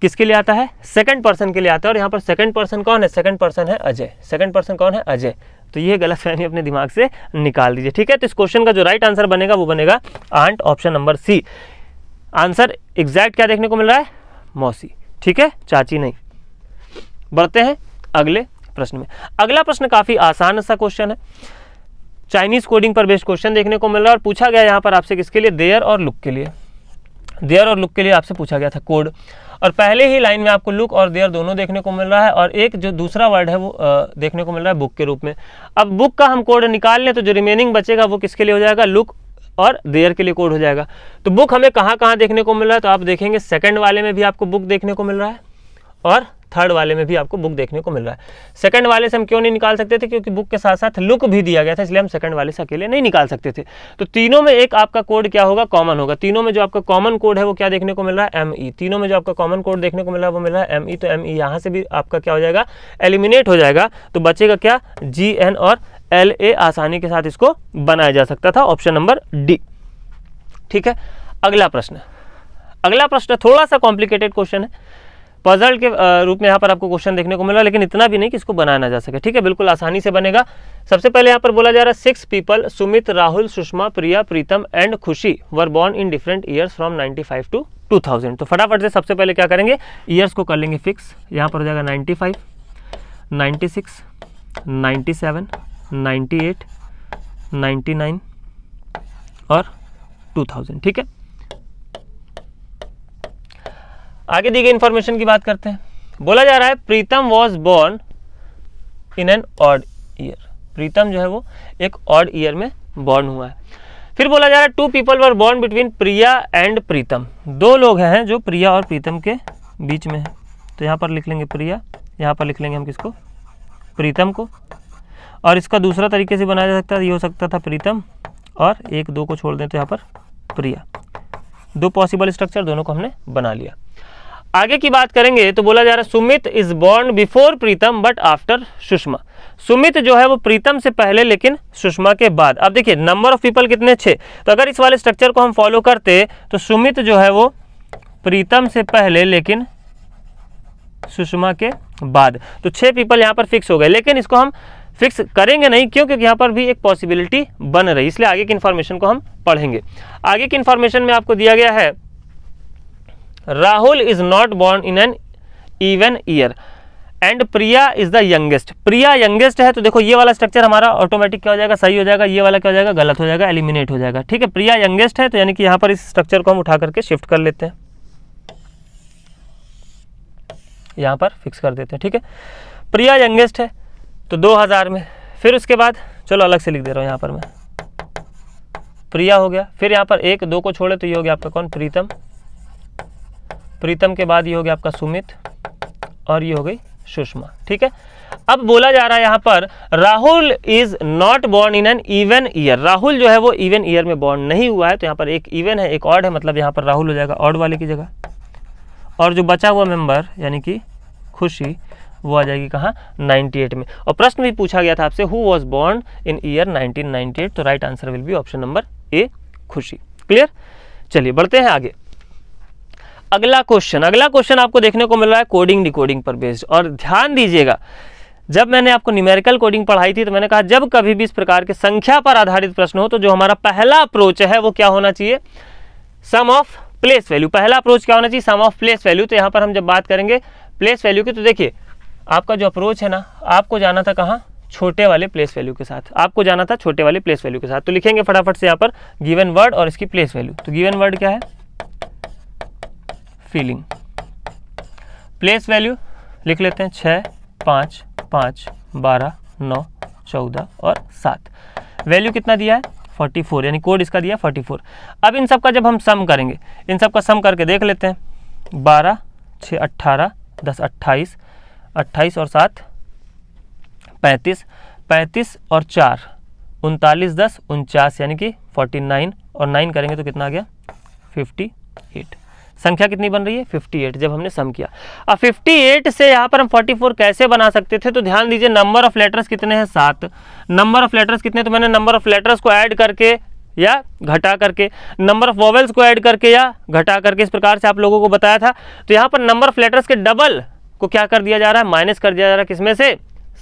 किसके लिए आता है सेकंड पर्सन के लिए आता है और यहाँ पर सेकंड पर्सन कौन है सेकंड पर्सन है अजय सेकंड पर्सन कौन है अजय तो ये गलत फहमी अपने दिमाग से निकाल दीजिए ठीक है तो इस क्वेश्चन का जो राइट आंसर बनेगा वो बनेगा aunt option number C answer exact क्या देखने को मिल रहा है मौसी ठीक है चाची नहीं बढ़ते हैं अगले प्रश्न में अगला प्रश्न काफ़ी आसान सा क्वेश्चन है चाइनीज कोडिंग पर बेस्ड क्वेश्चन देखने को मिल रहा है और पूछा गया यहाँ पर आपसे किसके लिए देयर और लुक के लिए देयर और लुक के लिए आपसे पूछा गया था कोड और पहले ही लाइन में आपको लुक और देयर दोनों देखने को मिल रहा है और एक जो दूसरा वर्ड है वो आ, देखने को मिल रहा है बुक के रूप में अब बुक का हम कोड निकाल लें तो जो रिमेनिंग बचेगा वो किसके लिए हो जाएगा लुक और देयर के लिए कोड हो जाएगा तो बुक हमें कहाँ कहाँ देखने को मिल रहा है तो आप देखेंगे सेकेंड वाले में भी आपको बुक देखने को मिल रहा है और थर्ड वाले में भी आपको बुक देखने को मिल रहा है सेकंड वाले से हम क्यों नहीं निकाल सकते थे क्योंकि बुक के साथ साथ लुक भी दिया गया था इसलिए हम सेकंड वाले से अकेले नहीं निकाल सकते थे तो तीनों में एक आपका कोड क्या होगा कॉमन होगा तीनों में जो आपका कॉमन कोड है वो क्या देखने को मिल रहा है एम ई e। तीनों में जो आपका कॉमन कोड देखने को मिल रहा है वो मिल रहा है एम ई e। तो एम ई e यहाँ से भी आपका क्या हो जाएगा एलिमिनेट हो जाएगा तो बचेगा क्या जी एन और एल ए आसानी के साथ इसको बनाया जा सकता था ऑप्शन नंबर डी ठीक है अगला प्रश्न अगला प्रश्न थोड़ा सा कॉम्प्लिकेटेड क्वेश्चन है पजल के रूप में यहाँ पर आपको क्वेश्चन देखने को मिला लेकिन इतना भी नहीं कि इसको बनाया जा सके ठीक है बिल्कुल आसानी से बनेगा सबसे पहले यहाँ पर बोला जा रहा है six people Sumit Rahul Sushma Priya Pritam and Khushi were born in different years from 95 to two तो फटाफट से सबसे पहले क्या करेंगे ईयर्स को कर लेंगे फिक्स यहाँ पर हो जाएगा seven ninety eight ninety nine और 2000 ठीक है आगे दी गई इन्फॉर्मेशन की बात करते हैं बोला जा रहा है Pritam was born in an odd year Pritam जो है वो एक ऑड ईयर में बॉर्न हुआ है फिर बोला जा रहा है two people were born between Priya and Pritam दो लोग हैं जो प्रिया और प्रीतम के बीच में है तो यहाँ पर लिख लेंगे प्रिया यहाँ पर लिख लेंगे हम किसको प्रीतम को और इसका दूसरा तरीके से बनाया जा सकता है ये हो सकता था प्रीतम और एक दो को छोड़ दें तो यहाँ पर प्रिया दो पॉसिबल स्ट्रक्चर दोनों को हमने बना लिया आगे की बात करेंगे तो बोला जा रहा है Sumit is born before Pritam but after Sushma Sumit जो है वो प्रीतम से पहले लेकिन सुषमा के बाद अब देखिए नंबर ऑफ पीपल कितने छः तो अगर इस वाले स्ट्रक्चर को हम फॉलो करते तो सुमित जो है वो प्रीतम से पहले लेकिन सुषमा के बाद तो छः पीपल यहाँ पर फिक्स हो गए लेकिन इसको हम फिक्स करेंगे नहीं क्यों क्योंकि यहाँ पर भी एक पॉसिबिलिटी बन रही इसलिए आगे की इन्फॉर्मेशन को हम पढ़ेंगे आगे की इन्फॉर्मेशन में आपको दिया गया है Rahul is not born in an even year and Priya is the youngest Priya youngest है तो देखो ये वाला स्ट्रक्चर हमारा ऑटोमेटिक क्या हो जाएगा सही हो जाएगा ये वाला क्या हो जाएगा गलत हो जाएगा एलिमिनेट हो जाएगा ठीक है प्रिया यंगेस्ट है तो यानी कि यहां पर इस स्ट्रक्चर को हम उठा करके शिफ्ट कर लेते हैं यहां पर फिक्स कर देते हैं ठीक है प्रिया यंगेस्ट है तो 2000 में फिर उसके बाद चलो अलग से लिख दे रहा हूं यहां पर मैं प्रिया हो गया फिर यहां पर एक दो को छोड़े तो ये हो गया आपका कौन प्रीतम प्रीतम के बाद ये हो गया आपका सुमित और ये हो गई सुषमा ठीक है अब बोला जा रहा है यहां पर Rahul is not born in an even year Rahul जो है वो इवन ईयर में बॉर्न नहीं हुआ है तो यहाँ पर एक इवन है एक ऑड है मतलब यहाँ पर राहुल हो जाएगा ऑड वाले की जगह और जो बचा हुआ मेंबर यानी कि खुशी वो आ जाएगी कहाँ 98 में और प्रश्न भी पूछा गया था आपसे who was born in year 1998 तो right answer will be option number A Khushi clear चलिए बढ़ते हैं आगे अगला क्वेश्चन अगला क्वेश्चन आपको देखने को मिल रहा है कोडिंग डिकोडिंग पर बेस्ड और ध्यान दीजिएगा जब मैंने आपको न्यूमेरिकल कोडिंग पढ़ाई थी तो मैंने कहा जब कभी भी इस प्रकार के संख्या पर आधारित प्रश्न हो तो जो हमारा पहला अप्रोच है वो क्या होना चाहिए सम ऑफ प्लेस वैल्यू पहला अप्रोच क्या होना चाहिए सम ऑफ प्लेस वैल्यू तो यहां पर हम जब बात करेंगे प्लेस वैल्यू की तो देखिए आपका जो अप्रोच है ना आपको जाना था कहाँ छोटे वाले प्लेस वैल्यू के साथ आपको जाना था छोटे वाले प्लेस वैल्यू के साथ तो लिखेंगे फटाफट से यहाँ पर गिवन वर्ड और इसकी प्लेस वैल्यू तो गिवन वर्ड क्या है फीलिंग प्लेस वैल्यू लिख लेते हैं छः पाँच पाँच बारह नौ चौदह और सात वैल्यू कितना दिया है फोर्टी फोर यानी कोड इसका दिया फोर्टी फोर अब इन सब का जब हम सम करेंगे इन सब का सम करके देख लेते हैं बारह छः अट्ठारह दस अट्ठाईस अट्ठाईस और सात पैंतीस पैंतीस और चार उनतालीस दस उनचास यानी कि फोर्टी नाइन और नाइन करेंगे तो कितना आ गया फिफ्टी एट संख्या कितनी बन रही है 58 जब हमने सम किया अब 58 से यहाँ पर हम 44 कैसे बना सकते थे तो ध्यान दीजिए नंबर ऑफ लेटर्स कितने हैं सात नंबर ऑफ लेटर्स कितने तो मैंने नंबर ऑफ लेटर्स को ऐड करके या घटा करके नंबर ऑफ वोवेल्स को ऐड करके या घटा करके इस प्रकार से आप लोगों को बताया था तो यहाँ पर नंबर ऑफ लेटर्स के डबल को क्या कर दिया जा रहा है माइनस कर दिया जा रहा है किसमें से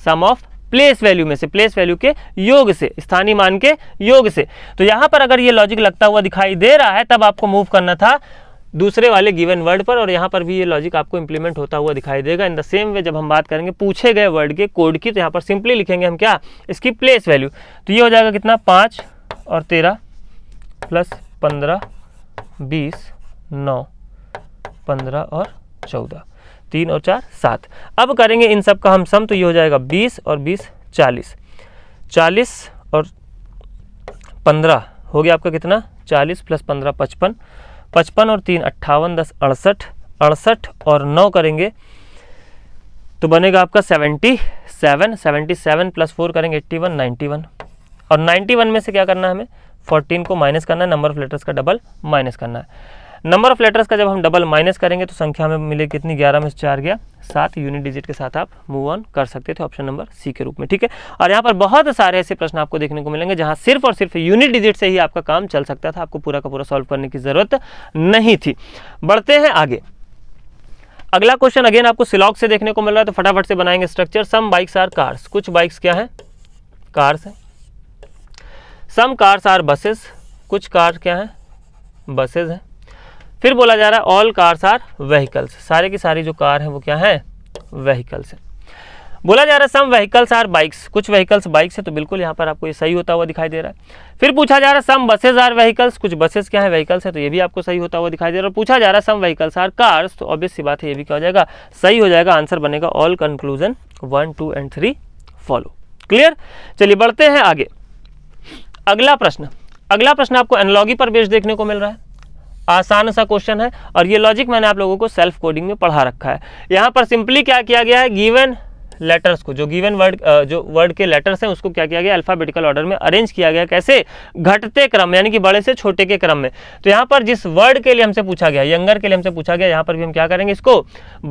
सम ऑफ प्लेस वैल्यू में से प्लेस वैल्यू के योग से स्थानीय मान के योग से तो यहां पर अगर ये लॉजिक लगता हुआ दिखाई दे रहा है तब आपको मूव करना था दूसरे वाले गिवन वर्ड पर और यहाँ पर भी ये लॉजिक आपको इंप्लीमेंट होता हुआ दिखाई देगा इन द सेम वे जब हम बात करेंगे पूछे गए वर्ड के कोड की तो यहाँ पर सिंपली लिखेंगे हम क्या इसकी प्लेस वैल्यू तो ये हो जाएगा कितना पाँच और तेरह प्लस पंद्रह बीस नौ पंद्रह और चौदह तीन और चार सात अब करेंगे इन सब का हम सम तो ये हो जाएगा बीस और बीस चालीस चालीस और पंद्रह हो गया आपका कितना चालीस प्लस पंद्रह पचपन पचपन और तीन अट्ठावन दस अड़सठ अड़सठ और नौ करेंगे तो बनेगा आपका seventy seven seventy seven plus four करेंगे एट्टी वन नाइन्टी वन और नाइन्टी वन में से क्या करना है हमें फोर्टीन को माइनस करना है नंबर ऑफ लेटर्स का डबल माइनस करना है नंबर ऑफ लेटर्स का जब हम डबल माइनस करेंगे तो संख्या में मिले कितनी ग्यारह में से चार गया सात यूनिट डिजिट के साथ आप मूव ऑन कर सकते थे ऑप्शन नंबर सी के रूप में ठीक है और यहाँ पर बहुत सारे ऐसे प्रश्न आपको देखने को मिलेंगे जहाँ सिर्फ और सिर्फ यूनिट डिजिट से ही आपका काम चल सकता था आपको पूरा का पूरा सॉल्व करने की जरूरत नहीं थी बढ़ते हैं आगे अगला क्वेश्चन अगेन आपको सिलॉक से देखने को मिल रहा है तो फटाफट से बनाएंगे structure some bikes are cars कुछ बाइक्स क्या है कार्स है सम कार्स आर बसेस कुछ कार क्या है बसेज हैं फिर बोला जा रहा है ऑल कार्स आर व्हीकल्स सारे की सारी जो कार हैं वो क्या है व्हीकल्स हैं बोला जा रहा है सम व्हीकल्स आर बाइक्स कुछ व्हीकल्स बाइक्स है तो बिल्कुल यहाँ पर आपको ये सही होता हुआ दिखाई दे रहा है फिर पूछा जा रहा है सम बसेज आर व्हीकल्स कुछ बसेस क्या है व्हीकल्स है तो ये भी आपको सही होता हुआ दिखाई दे रहा है पूछा जा रहा है सम व्हीकल्स आर कार्स तो ऑब्वियस सी बात है ये भी क्या हो जाएगा सही हो जाएगा आंसर बनेगा all conclusion one two and three follow clear चलिए बढ़ते हैं आगे अगला प्रश्न अगला प्रश्न आपको एनलॉगी पर बेस्ट देखने को मिल रहा है आसान सा क्वेश्चन है और ये लॉजिक मैंने आप लोगों को सेल्फ कोडिंग में पढ़ा रखा है यहाँ पर सिंपली क्या किया गया है गिवन लेटर्स को जो गिवन वर्ड जो वर्ड के लेटर्स हैं उसको क्या किया गया अल्फ़ाबेटिकल ऑर्डर में अरेंज किया गया कैसे घटते क्रम यानी कि बड़े से छोटे के क्रम में तो यहाँ पर जिस वर्ड के लिए हमसे पूछा गया यंगर के लिए हमसे पूछा गया यहाँ पर भी हम क्या करेंगे इसको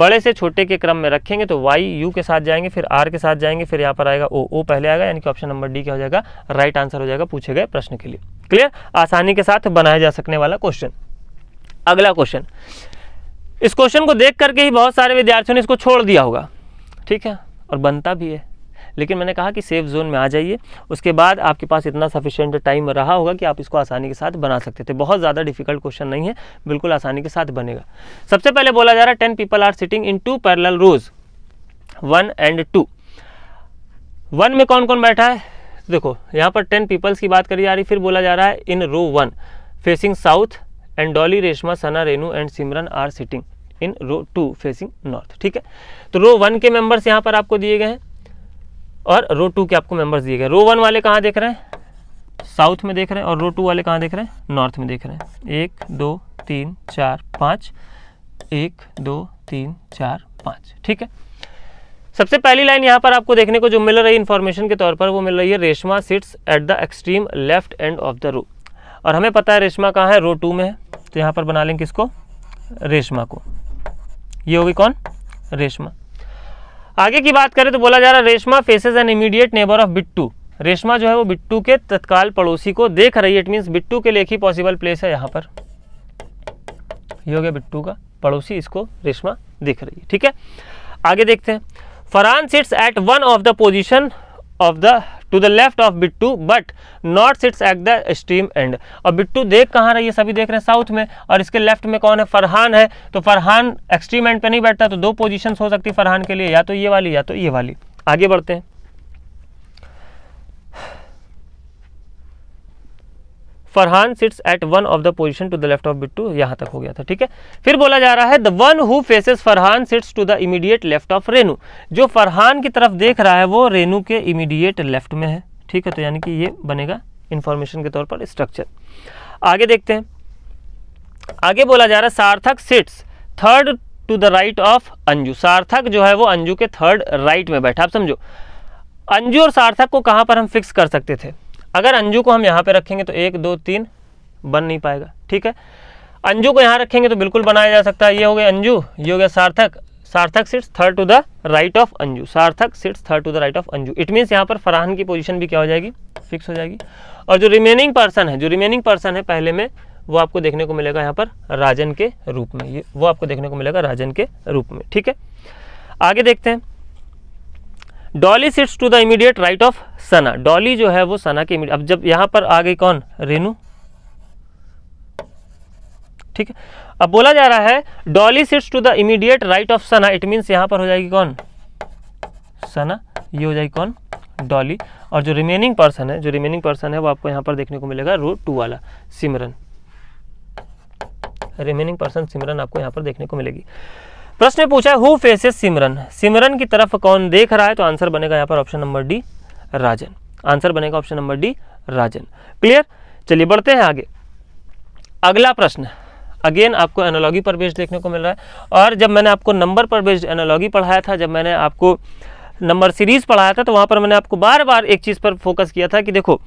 बड़े से छोटे के क्रम में रखेंगे तो वाई यू के साथ जाएंगे फिर आर के साथ जाएंगे फिर यहाँ पर आएगा ओ ओ पहले आएगा यानी कि ऑप्शन नंबर डी क्या हो जाएगा राइट आंसर हो जाएगा पूछे गए प्रश्न के लिए क्लियर आसानी के साथ बनाया जा सकने वाला क्वेश्चन अगला क्वेश्चन इस क्वेश्चन को देख करके ही बहुत सारे विद्यार्थियों ने इसको छोड़ दिया होगा ठीक है और बनता भी है लेकिन मैंने कहा कि सेफ जोन में आ जाइए उसके बाद आपके पास इतना सफिशेंट टाइम रहा होगा कि आप इसको आसानी के साथ बना सकते थे बहुत ज़्यादा डिफिकल्ट क्वेश्चन नहीं है बिल्कुल आसानी के साथ बनेगा सबसे पहले बोला जा रहा है ten people are sitting in two parallel rows one and two one में कौन कौन बैठा है देखो यहाँ पर टेन पीपल्स की बात करी जा रही फिर बोला जा रहा है in row one facing south and Dolly Reshma Sana Renu and Simran are sitting in row two facing north ठीक है तो रो वन के मेंबर्स यहां पर आपको दिए गए हैं और रो टू के आपको मेंबर्स दिए गए रो वन वाले कहाँ देख रहे हैं साउथ में देख रहे हैं और रो टू वाले कहाँ देख रहे हैं नॉर्थ में देख रहे हैं एक दो तीन चार पाँच एक दो तीन चार पाँच ठीक है सबसे पहली लाइन यहाँ पर आपको देखने को जो मिल रही है इन्फॉर्मेशन के तौर पर वो मिल रही है Reshma sits at the extreme left end of the row और हमें पता है रेशमा कहाँ है रो टू में है तो यहाँ पर बना लेंगे किसको रेशमा को ये होगी कौन रेशमा आगे की बात करें तो बोला जा रहा है Reshma faces an immediate neighbour of Bittu Reshma जो है वो बिट्टू के तत्काल पड़ोसी को देख रही है इट मीन्स बिट्टू के लिए ही पॉसिबल प्लेस है यहाँ पर ये हो गया बिट्टू का पड़ोसी इसको रेशमा देख रही है ठीक है आगे देखते हैं Farhan sits at one of the position of the to the left of Bittu but not sits at the stream end और बिट्टू देख कहाँ रही है सभी देख रहे हैं साउथ में और इसके लेफ्ट में कौन है फरहान है तो फरहान एक्सट्रीम एंड पे नहीं बैठता तो दो पोजीशंस हो सकती फरहान के लिए या तो ये वाली या तो ये वाली आगे बढ़ते हैं Farhan sits at one of the position to the left of Bittu यहां तक हो गया था ठीक है फिर बोला जा रहा है the one who faces Farhan sits to the immediate left of Renu जो फरहान की तरफ देख रहा है वो रेनू के इमीडिएट लेफ्ट में है ठीक है तो यानी कि ये बनेगा इंफॉर्मेशन के तौर पर स्ट्रक्चर आगे देखते हैं आगे बोला जा रहा है Sarthak sits third to the right of Anju Sarthak जो है वो अंजू के थर्ड राइट में बैठा आप समझो अंजू और सार्थक को कहां पर हम फिक्स कर सकते थे अगर अंजू को हम यहाँ पे रखेंगे तो एक दो तीन बन नहीं पाएगा ठीक है अंजू को यहाँ रखेंगे तो बिल्कुल बनाया जा सकता है ये हो गया अंजू ये हो गया Sarthak Sarthak sits third to the right of Anju Sarthak sits third to the right of Anju it means यहाँ पर फरहान की पोजिशन भी क्या हो जाएगी फिक्स हो जाएगी और जो रिमेनिंग पर्सन है जो रिमेनिंग पर्सन है पहले में वो आपको देखने को मिलेगा यहाँ पर राजन के रूप में ये वो आपको देखने को मिलेगा राजन के रूप में ठीक है आगे देखते हैं Dolly sits to the immediate right of Sana Dolly जो है वो सना के अब जब यहां पर आ गई कौन रेनू ठीक है अब बोला जा रहा है Dolly sits to the immediate right of Sana it means यहां पर हो जाएगी कौन सना ये हो जाएगी कौन डॉली और जो रिमेनिंग पर्सन है जो रिमेनिंग पर्सन है वो आपको यहां पर देखने को मिलेगा रो टू वाला सिमरन रिमेनिंग पर्सन सिमरन आपको यहां पर देखने को मिलेगी प्रश्न पूछा हु फेसेस सिमरन सिमरन की तरफ कौन देख रहा है तो आंसर बनेगा यहां पर option number D Rajan answer बनेगा option number D Rajan clear चलिए बढ़ते हैं आगे अगला प्रश्न अगेन आपको एनोलॉगी पर बेस्ड देखने को मिल रहा है और जब मैंने आपको नंबर पर बेस्ड एनोलॉगी पढ़ाया था जब मैंने आपको नंबर सीरीज पढ़ाया था तो वहां पर मैंने आपको बार बार एक चीज़ पर फोकस किया था कि देखो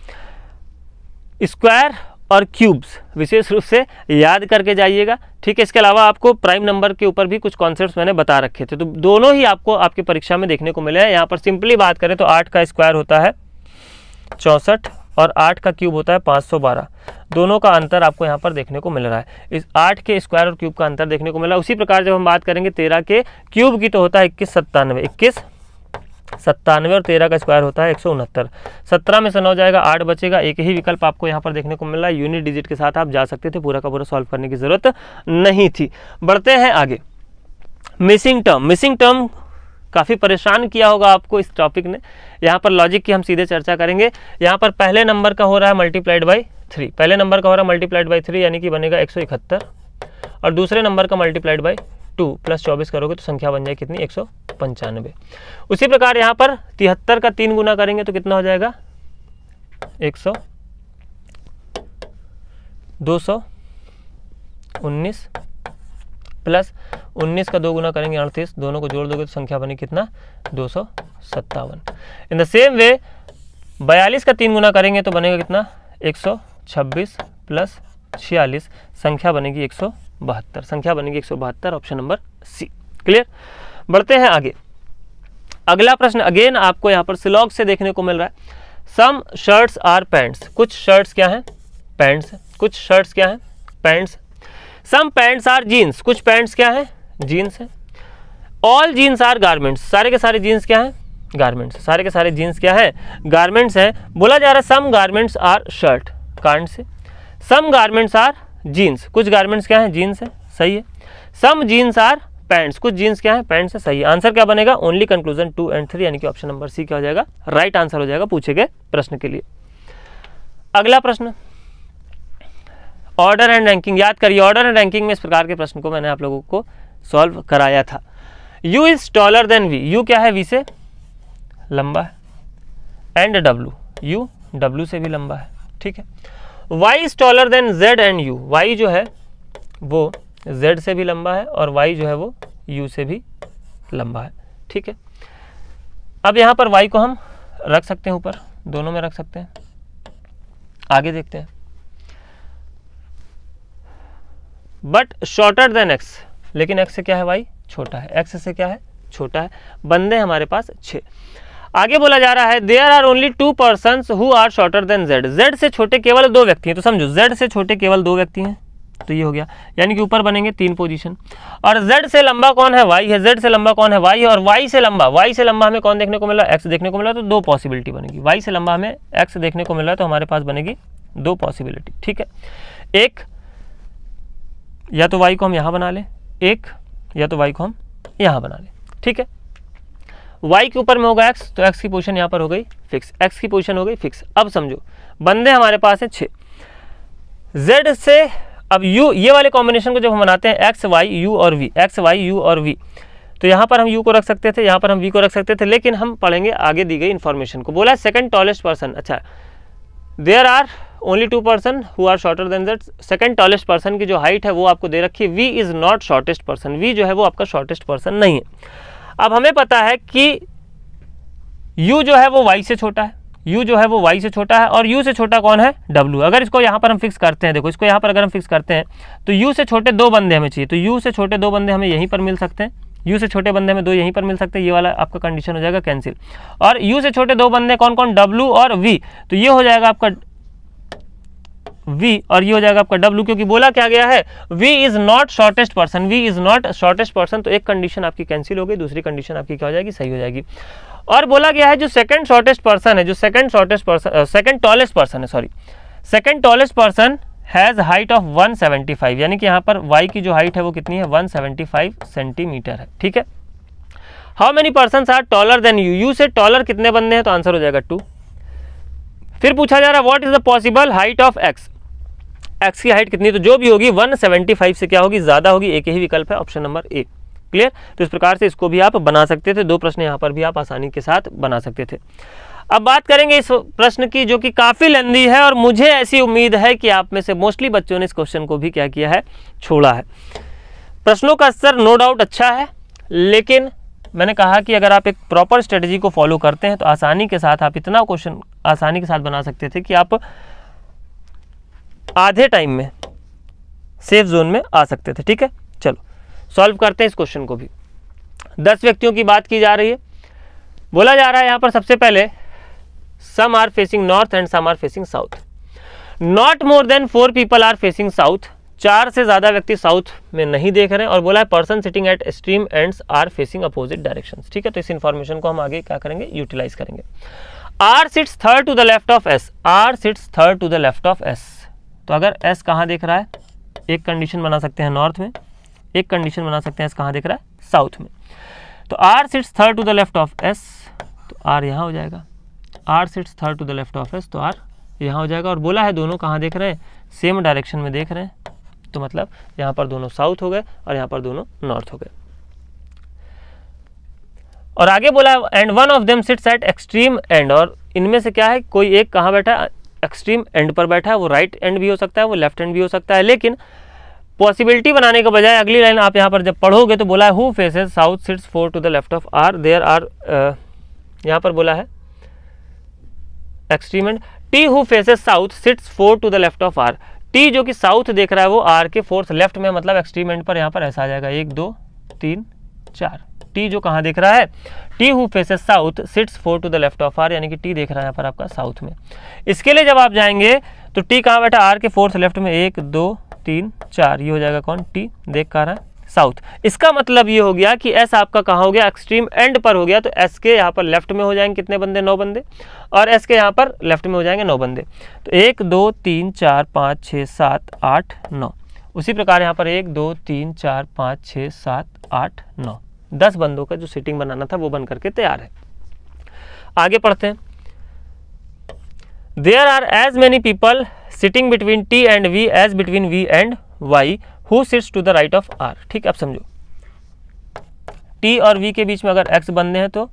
स्क्वायर और क्यूब्स विशेष रूप से याद करके जाइएगा ठीक है इसके अलावा आपको प्राइम नंबर के ऊपर भी कुछ कॉन्सेप्ट्स मैंने बता रखे थे तो दोनों ही आपको आपकी परीक्षा में देखने को मिले हैं यहाँ पर सिंपली बात करें तो आठ का स्क्वायर होता है चौंसठ और आठ का क्यूब होता है पाँच सौ बारह दोनों का अंतर आपको यहाँ पर देखने को मिल रहा है इस आठ के स्क्वायर और क्यूब का अंतर देखने को मिला उसी प्रकार जब हम बात करेंगे तेरह के क्यूब की तो होता है इक्कीस सत्तानवे इक्कीस सत्तानवे और तेरह का स्क्वायर होता है एक सौ उनहत्तर सत्रह में से नौ जाएगा आठ बचेगा एक ही विकल्प आपको यहाँ पर देखने को मिल रहा है यूनिट डिजिट के साथ आप जा सकते थे पूरा का पूरा सॉल्व करने की जरूरत नहीं थी बढ़ते हैं आगे मिसिंग टर्म मिसिंग टर्म काफ़ी परेशान किया होगा आपको इस टॉपिक ने यहाँ पर लॉजिक की हम सीधे चर्चा करेंगे यहाँ पर पहले नंबर का हो रहा है मल्टीप्लाइड बाई थ्री पहले नंबर का हो रहा है मल्टीप्लाइड बाई थ्री यानी कि बनेगा एक और दूसरे नंबर का मल्टीप्लाइड बाई टू प्लस चौबीस करोगे तो संख्या बन जाएगी कितनी एक सौ पंचानवे उसी प्रकार यहाँ पर तिहत्तर का तीन गुना करेंगे तो कितना हो जाएगा एक सौ दो सौ उन्नीस प्लस उन्नीस का दो गुना करेंगे अड़तीस दोनों को जोड़ दोगे तो संख्या बनी कितना दो सौ सत्तावन इन द सेम वे बयालीस का तीन गुना करेंगे तो बनेगा कितना एक सौ छब्बीस प्लस छियालीस संख्या बनेगी एक सौ बहत्तर संख्या बनेगी एक सौ बहत्तर ऑप्शन नंबर सी क्लियर बढ़ते हैं आगे अगला प्रश्न अगेन आपको यहां पर सिलॉग से देखने को मिल रहा है सम शर्ट्स आर पैंट्स कुछ शर्ट्स क्या हैं पैंट्स कुछ शर्ट्स क्या हैं pants some pants are jeans कुछ पैंट्स क्या हैं जीन्स है ऑल जीन्स आर गारमेंट्स सारे के सारे जीन्स क्या हैं गारमेंट्स सारे के सारे जीन्स क्या हैं गारमेंट्स हैं बोला जा रहा है सम गारमेंट्स आर शर्ट कांड से सम गारमेंट्स आर जीन्स कुछ गारमेंट्स क्या हैं जीन्स है सही है सम जीन्स आर पैंट्स कुछ जीन्स क्या हैं पैंट्स है सही है आंसर क्या बनेगा only conclusion two and three यानी कि ऑप्शन नंबर सी क्या हो जाएगा राइट right आंसर हो जाएगा पूछे गए प्रश्न के लिए अगला प्रश्न ऑर्डर एंड रैंकिंग याद करिए ऑर्डर एंड रैंकिंग में इस प्रकार के प्रश्न को मैंने आप लोगों को सॉल्व कराया था U is taller than V U क्या है वी से लंबा है एंड डब्ल्यू यू डब्ल्यू से भी लंबा है ठीक है y is taller than z and u y जो है वो z से भी लंबा है और y जो है वो u से भी लंबा है ठीक है अब यहाँ पर y को हम रख सकते हैं ऊपर दोनों में रख सकते हैं आगे देखते हैं बट शॉर्टर देन x लेकिन x से क्या है y छोटा है x से क्या है छोटा है बंदे हमारे पास छः आगे बोला जा रहा है there are only two person who are shorter than Z Z से छोटे केवल दो व्यक्ति हैं तो समझो जेड से छोटे केवल दो व्यक्ति हैं तो ये हो गया यानी कि ऊपर बनेंगे तीन पोजीशन और जेड से लंबा कौन है वाई है जेड से लंबा कौन है वाई और वाई से लंबा वाई से लंबा हमें कौन देखने को मिला एक्स देखने को मिला तो दो पॉसिबिलिटी बनेगी वाई से लंबा हमें एक्स देखने को मिला तो हमारे पास बनेगी दो पॉसिबिलिटी ठीक है एक या तो वाई को हम यहां बना लें एक या तो वाई को हम यहां बना लें ठीक है वाई के ऊपर में होगा एक्स तो एक्स की पोजीशन यहाँ पर हो गई फिक्स एक्स की पोजीशन हो गई फिक्स अब समझो बंदे हमारे पास हैं छः जेड से अब यू ये वाले कॉम्बिनेशन को जब हम बनाते हैं एक्स वाई यू और वी एक्स वाई यू और वी तो यहाँ पर हम यू को रख सकते थे यहाँ पर हम वी को रख सकते थे लेकिन हम पढ़ेंगे आगे दी गई इन्फॉर्मेशन को बोला सेकेंड टॉलेस्ट पर्सन अच्छा there are only two person who are shorter than that second tallest person की जो हाइट है वो आपको दे रखी है V is not shortest person V जो है वो आपका शॉर्टेस्ट पर्सन नहीं है अब हमें पता है कि यू जो है वो वाई से छोटा है यू जो है वो वाई से छोटा है और यू से छोटा कौन है डब्ल्यू अगर इसको यहाँ पर हम फिक्स करते हैं देखो इसको यहाँ पर अगर हम फिक्स करते हैं तो यू से छोटे दो बंदे हमें चाहिए तो यू से छोटे दो बंदे हमें यहीं पर मिल सकते हैं यू से छोटे बंदे हमें दो यहीं पर मिल सकते हैं ये वाला आपका कंडीशन हो जाएगा कैंसिल और यू से छोटे दो बंदे कौन कौन डब्ल्यू और वी तो ये हो जाएगा आपका वी और ये हो जाएगा आपका डब्ल्यू क्योंकि बोला क्या गया है V is not shortest person V is not shortest person तो एक कंडीशन आपकी कैंसिल हो गई दूसरी कंडीशन आपकी क्या हो जाएगी सही हो जाएगी और बोला गया है जो सेकंड शॉर्टेस्ट पर्सन है जो second shortest person second tallest person है sorry second tallest person has height of 175 यानी कि यहाँ पर वाई की जो हाइट है वो कितनी है 175 सेंटीमीटर है ठीक है how many person are taller than U U से टॉलर कितने बंदे हैं तो आंसर हो जाएगा टू फिर पूछा जा रहा है what is the possible height of X X की हाइट कितनी तो जो भी होगी 175 से क्या होगी ज़्यादा होगी एक ही विकल्प है ऑप्शन नंबर ए क्लियर तो इस प्रकार से इसको भी आप बना सकते थे दो प्रश्न यहाँ पर भी आप आसानी के साथ बना सकते थे अब बात करेंगे इस प्रश्न की जो कि काफ़ी लंदी है और मुझे ऐसी उम्मीद है कि आप में से मोस्टली बच्चों ने इस क्वेश्चन को भी क्या किया है छोड़ा है प्रश्नों का स्तर नो डाउट अच्छा है लेकिन मैंने कहा कि अगर आप एक प्रॉपर स्ट्रेटजी को फॉलो करते हैं तो आसानी के साथ आप इतना क्वेश्चन आसानी के साथ बना सकते थे कि आप आधे टाइम में सेफ जोन में आ सकते थे ठीक है चलो सॉल्व करते हैं इस क्वेश्चन को भी दस व्यक्तियों की बात की जा रही है बोला जा रहा है यहाँ पर सबसे पहले some are facing north and some are facing south not more than four people are facing south चार से ज़्यादा व्यक्ति साउथ में नहीं देख रहे हैं और बोला है person sitting at stream end are facing opposite direction ठीक है तो इस इन्फॉर्मेशन को हम आगे क्या करेंगे यूटिलाइज करेंगे R sits third to the left of S R sits third to the left of S तो अगर एस कहाँ देख रहा है एक कंडीशन बना सकते हैं नॉर्थ में एक कंडीशन बना सकते हैं एस कहाँ देख रहा है साउथ में तो R sits third to the left of S तो आर यहाँ हो जाएगा R sits third to the left of S तो आर यहाँ हो जाएगा और बोला है दोनों कहाँ देख रहे हैं सेम डायरेक्शन में देख रहे हैं तो मतलब यहाँ पर दोनों साउथ हो गए और यहाँ पर दोनों नॉर्थ हो गए और आगे बोला and one of them sits at extreme end और इनमें से क्या है कोई एक कहाँ बैठा एक्सट्रीम एंड पर बैठा है वो राइट right एंड भी हो सकता है वो लेफ्ट एंड भी हो सकता है लेकिन पॉसिबिलिटी बनाने के बजाय अगली लाइन आप यहाँ पर जब पढ़ोगे तो बोला है who faces south sits four to the left of R there are यहाँ पर बोला है extreme end T who faces south sits four to the left of R T जो कि साउथ देख रहा है वो आर के फोर्थ लेफ्ट में मतलब एक्सट्रीम एंड पर यहाँ पर ऐसा आ जाएगा एक दो तीन चार टी जो कहाँ देख रहा है T who faces south sits four to the left of R यानी कि टी देख रहा है यहाँ पर आपका साउथ में इसके लिए जब आप जाएंगे तो टी कहाँ बैठा आर के फोर्थ लेफ्ट में एक दो तीन चार ये हो जाएगा कौन टी देख कर रहा है साउथ इसका मतलब ये हो गया कि एस आपका कहाँ हो गया एक्सट्रीम एंड पर हो गया तो एस के यहाँ पर लेफ्ट में हो जाएंगे कितने बंदे नौ बंदे और एस के यहाँ पर लेफ्ट में हो जाएंगे नौ बंदे तो एक दो तीन चार पाँच छः सात आठ नौ उसी प्रकार यहाँ पर एक दो तीन चार पाँच छः सात आठ नौ दस बंदों का जो सीटिंग बनाना था वो बन करके तैयार है आगे पढ़ते हैं there are as many people sitting between T and V as between V and Y who sits to the right of R ठीक अब समझो टी और वी के बीच में अगर एक्स बनने हैं तो